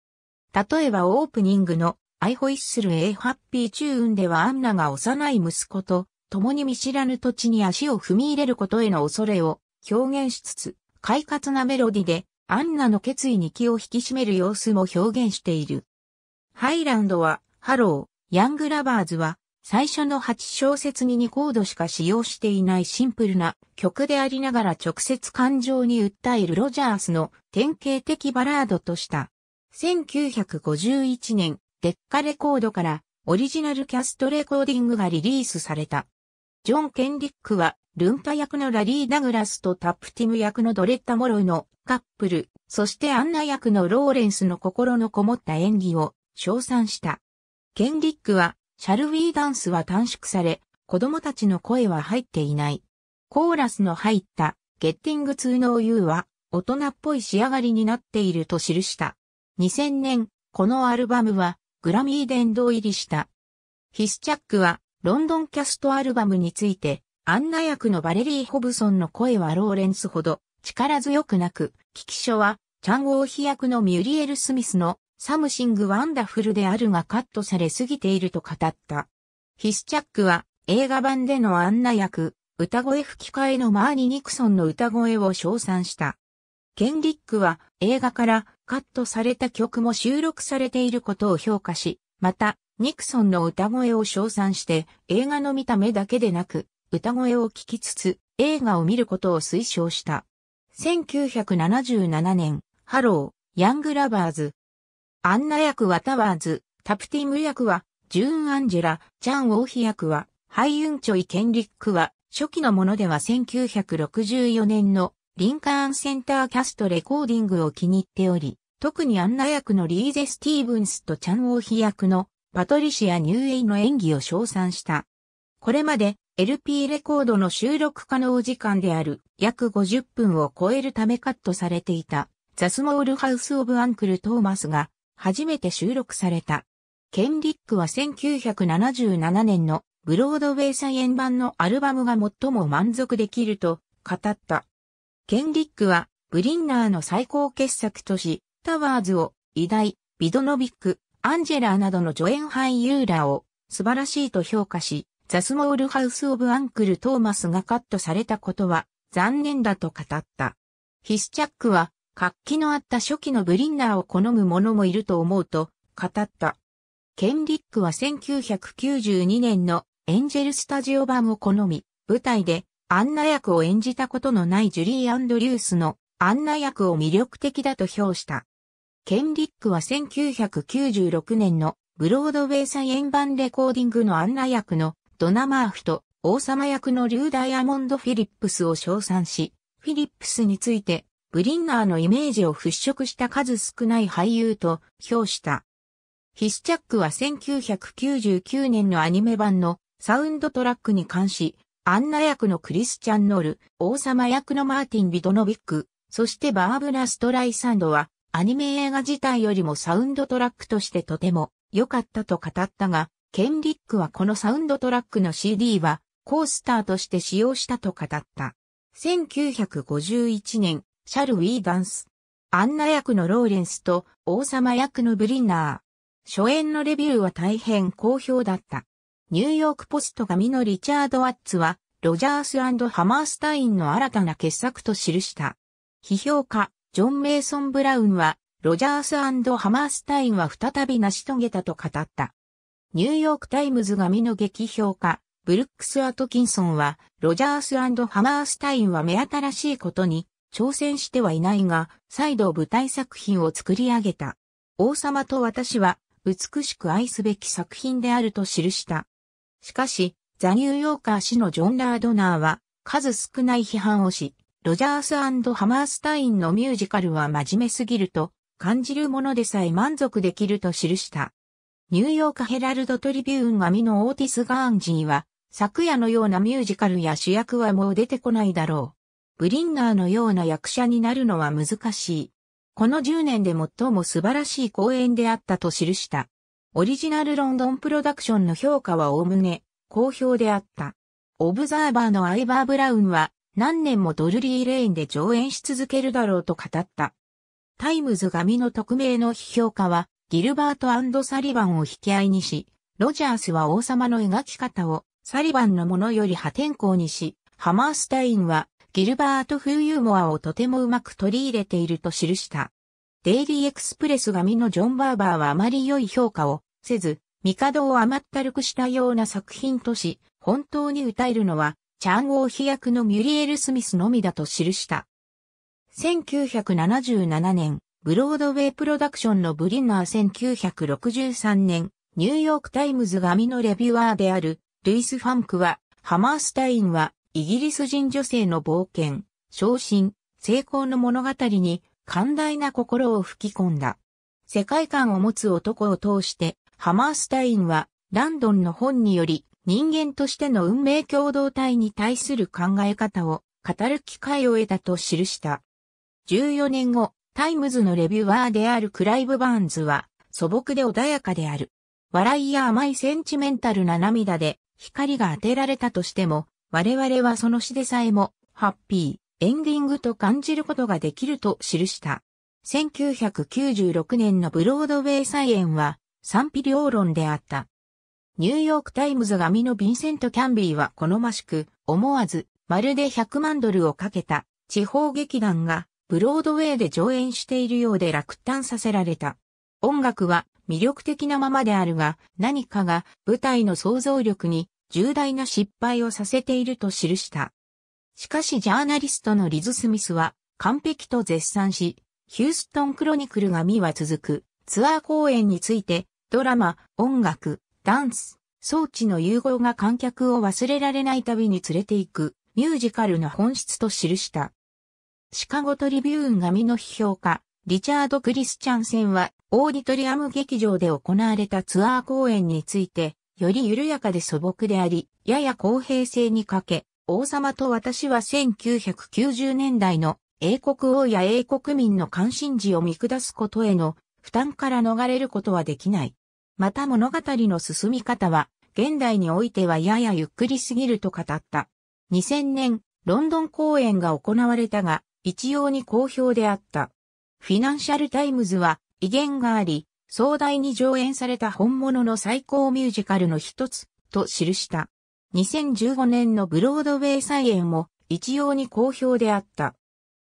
例えばオープニングの、アイホイッスル・エイ・ハッピー・チューンではアンナが幼い息子と、共に見知らぬ土地に足を踏み入れることへの恐れを表現しつつ、快活なメロディで、アンナの決意に気を引き締める様子も表現している。ハイランドは、ハロー、ヤングラバーズは最初の8小節に2コードしか使用していないシンプルな曲でありながら直接感情に訴えるロジャースの典型的バラードとした。1951年、デッカレコードからオリジナルキャストレコーディングがリリースされた。ジョン・ケンリックは、ルンタ役のラリー・ダグラスとタプティム役のドレッタ・モロイのカップル、そしてアンナ役のローレンスの心のこもった演技を称賛した。ケンリックは、シャルウィーダンスは短縮され、子供たちの声は入っていない。コーラスの入った、ゲッティングーの U は、大人っぽい仕上がりになっていると記した。2000年、このアルバムは、グラミー殿堂入りした。ヒスチャックは、ロンドンキャストアルバムについて、アンナ役のバレリー・ホブソンの声はローレンスほど力強くなく、聞き書は、チャン・オーヒ役のミュリエル・スミスのサムシングワンダフルであるがカットされすぎていると語った。ヒスチャックは映画版でのアンナ役、歌声吹き替えのマーニ・ニクソンの歌声を称賛した。ケンリックは映画からカットされた曲も収録されていることを評価し、また、ニクソンの歌声を称賛して映画の見た目だけでなく、歌声を聴きつつ映画を見ることを推奨した。1977年、ハロー、ヤングラバーズ、アンナ役はタワーズ、タプティム役は、ジューン・アンジェラ、チャン・オーヒ役は、ハイ・ユン・チョイ・ケンリックは、初期のものでは1964年のリンカーンセンターキャストレコーディングを気に入っており、特にアンナ役のリーゼ・スティーブンスとチャン・オーヒ役のパトリシア・ニューエイの演技を称賛した。これまで LP レコードの収録可能時間である約50分を超えるためカットされていたザ・スモール・ハウス・オブ・アンクル・トーマスが初めて収録された。ケンリックは1977年のブロードウェイ再演版のアルバムが最も満足できると語った。ケンリックはブリンナーの最高傑作とし、タワーズを、偉大、ビドノビック、アンジェラーなどの助演俳優らを素晴らしいと評価し、ザスモールハウス・オブ・アンクル・トーマスがカットされたことは残念だと語った。ヒスチャックは活気のあった初期のブリンナーを好む者もいると思うと語った。ケンリックは1992年のエンジェルスタジオ版を好み、舞台でアンナ役を演じたことのないジュリー・アンドリュースのアンナ役を魅力的だと評した。ケンリックは1996年のブロードウェイ再演版レコーディングのアンナ役のドナ・マーフと王様役のリュー・ダイヤモンド・フィリップスを称賛し、フィリップスについてブリンナーのイメージを払拭した数少ない俳優と評した。ヒスチャックは1999年のアニメ版のサウンドトラックに関し、アンナ役のクリスチャン・ノル、王様役のマーティン・ビドノビック、そしてバーブラ・ストライサンドは、アニメ映画自体よりもサウンドトラックとしてとても良かったと語ったが、ケンリックはこのサウンドトラックの CD はコースターとして使用したと語った。1951年、シャル・ウィー・ダンス。アンナ役のローレンスと王様役のブリンナー。初演のレビューは大変好評だった。ニューヨークポストがのリチャード・ワッツは、ロジャースハマースタインの新たな傑作と記した。批評家、ジョン・メイソン・ブラウンは、ロジャースハマースタインは再び成し遂げたと語った。ニューヨークタイムズがの劇評家、ブルックス・アトキンソンは、ロジャースハマースタインは目新しいことに、挑戦してはいないが、再度舞台作品を作り上げた。王様と私は美しく愛すべき作品であると記した。しかし、ザ・ニューヨーカー氏のジョン・ラードナーは数少ない批判をし、ロジャースハマースタインのミュージカルは真面目すぎると感じるものでさえ満足できると記した。ニューヨーカーヘラルドトリビューンがミのオーティス・ガーンジーは昨夜のようなミュージカルや主役はもう出てこないだろう。ブリンガーのような役者になるのは難しい。この10年で最も素晴らしい公演であったと記した。オリジナルロンドンプロダクションの評価はおおむね好評であった。オブザーバーのアイバー・ブラウンは何年もドルリー・レインで上演し続けるだろうと語った。タイムズ紙の匿名の批評家はギルバートサリバンを引き合いにし、ロジャースは王様の描き方をサリバンのものより破天荒にし、ハマースタインはギルバート風ユーモアをとてもうまく取り入れていると記した。デイリーエクスプレス紙のジョン・バーバーはあまり良い評価をせず、帝を甘ったるくしたような作品とし、本当に歌えるのは、チャン王ヒ役のミュリエル・スミスのみだと記した。1977年、ブロードウェイプロダクションのブリンナー1963年、ニューヨークタイムズ紙のレビュアーである、ルイス・ファンクは、ハマースタインは、イギリス人女性の冒険、昇進、成功の物語に寛大な心を吹き込んだ。世界観を持つ男を通して、ハマースタインはランドンの本により人間としての運命共同体に対する考え方を語る機会を得たと記した。14年後、タイムズのレビューアーであるクライブ・バーンズは素朴で穏やかである。笑いや甘いセンチメンタルな涙で光が当てられたとしても我々はその詩でさえも、ハッピー、エンディングと感じることができると記した。1996年のブロードウェイ再演は賛否両論であった。ニューヨークタイムズ紙のヴィンセント・キャンビーは好ましく、思わず、まるで100万ドルをかけた地方劇団がブロードウェイで上演しているようで落胆させられた。音楽は魅力的なままであるが、何かが舞台の想像力に重大な失敗をさせていると記した。しかしジャーナリストのリズ・スミスは完璧と絶賛し、ヒューストンクロニクルが見は続くツアー公演についてドラマ、音楽、ダンス、装置の融合が観客を忘れられない旅に連れて行くミュージカルの本質と記した。シカゴトリビューン見の批評家、リチャード・クリスチャンセンはオーディトリアム劇場で行われたツアー公演についてより緩やかで素朴であり、やや公平性に欠け、王様と私は1990年代の英国王や英国民の関心事を見下すことへの負担から逃れることはできない。また物語の進み方は、現代においてはややゆっくりすぎると語った。2000年、ロンドン公演が行われたが、一様に好評であった。フィナンシャルタイムズは、威厳があり、壮大に上演された本物の最高ミュージカルの一つ、と記した。2015年のブロードウェイ再演も一様に好評であった。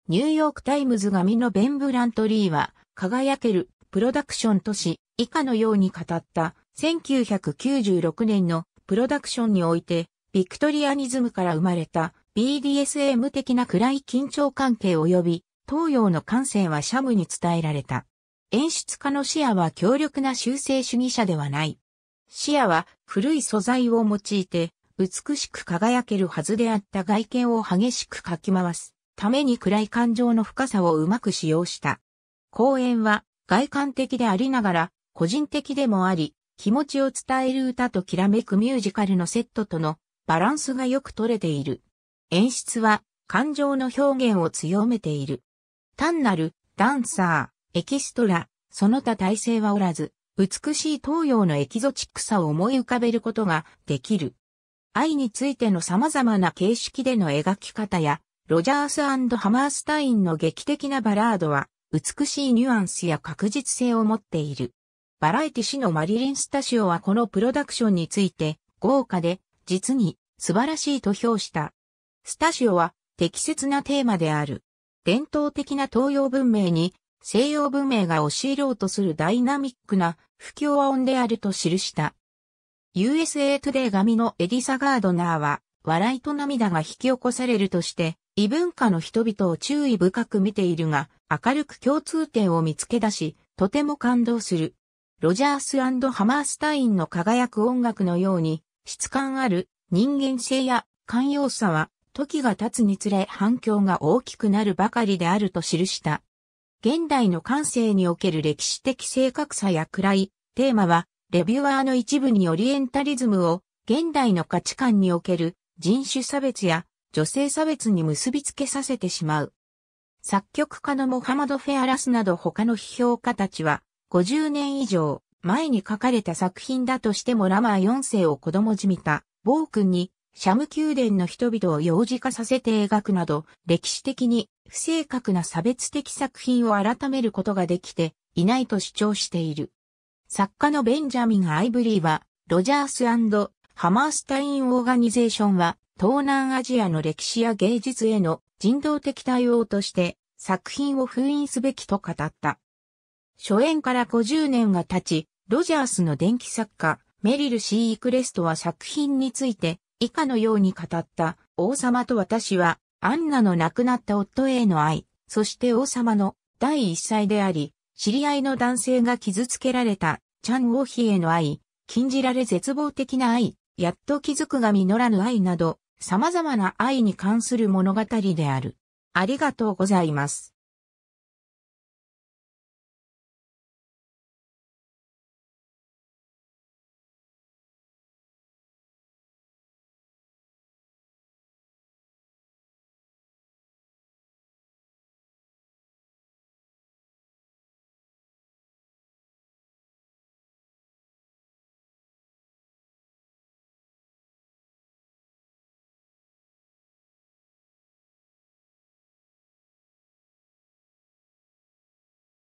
ニューヨークタイムズ紙のベン・ブラントリーは、輝けるプロダクション都市以下のように語った1996年のプロダクションにおいて、ビクトリアニズムから生まれた BDSM 的な暗い緊張関係及び東洋の感性はシャムに伝えられた。演出家の視野は強力な修正主義者ではない。視野は古い素材を用いて美しく輝けるはずであった外見を激しくかき回すために暗い感情の深さをうまく使用した。公演は外観的でありながら個人的でもあり、気持ちを伝える歌ときらめくミュージカルのセットとのバランスがよく取れている。演出は感情の表現を強めている。単なるダンサー、エキストラ、その他体制はおらず、美しい東洋のエキゾチックさを思い浮かべることができる。愛についての様々な形式での描き方や、ロジャースハマースタインの劇的なバラードは、美しいニュアンスや確実性を持っている。バラエティ誌のマリリン・スタシオはこのプロダクションについて、豪華で、実に素晴らしいと評した。スタシオは、適切なテーマである。伝統的な東洋文明に西洋文明が教えようとするダイナミックな不協和音であると記した。USA Today 紙のエディサ・ガードナーは、笑いと涙が引き起こされるとして、異文化の人々を注意深く見ているが、明るく共通点を見つけ出し、とても感動する。ロジャースハマースタインの輝く音楽のように、質感ある人間性や寛容さは、時が経つにつれ反響が大きくなるばかりであると記した。現代の感性における歴史的正確さや暗いテーマは、レビュアーの一部にオリエンタリズムを現代の価値観における人種差別や女性差別に結びつけさせてしまう。作曲家のモハマド・フェアラスなど他の批評家たちは、50年以上前に書かれた作品だとしてもラマー4世を子供じみた、暴君にシャム宮殿の人々を幼児化させて描くなど、歴史的に不正確な差別的作品を改めることができていないと主張している。作家のベンジャミン・アイブリーは、ロジャースハマースタイン・オーガニゼーションは、東南アジアの歴史や芸術への人道的対応として作品を封印すべきと語った。初演から50年が経ち、ロジャースの電気作家、メリル・シー・イクレストは作品について、以下のように語った、王様と私はアンナの亡くなった夫への愛、そして王様の第一妻であり、知り合いの男性が傷つけられた、チャン王妃への愛、禁じられ絶望的な愛、やっと気づくが実らぬ愛など、様々な愛に関する物語である。ありがとうございます。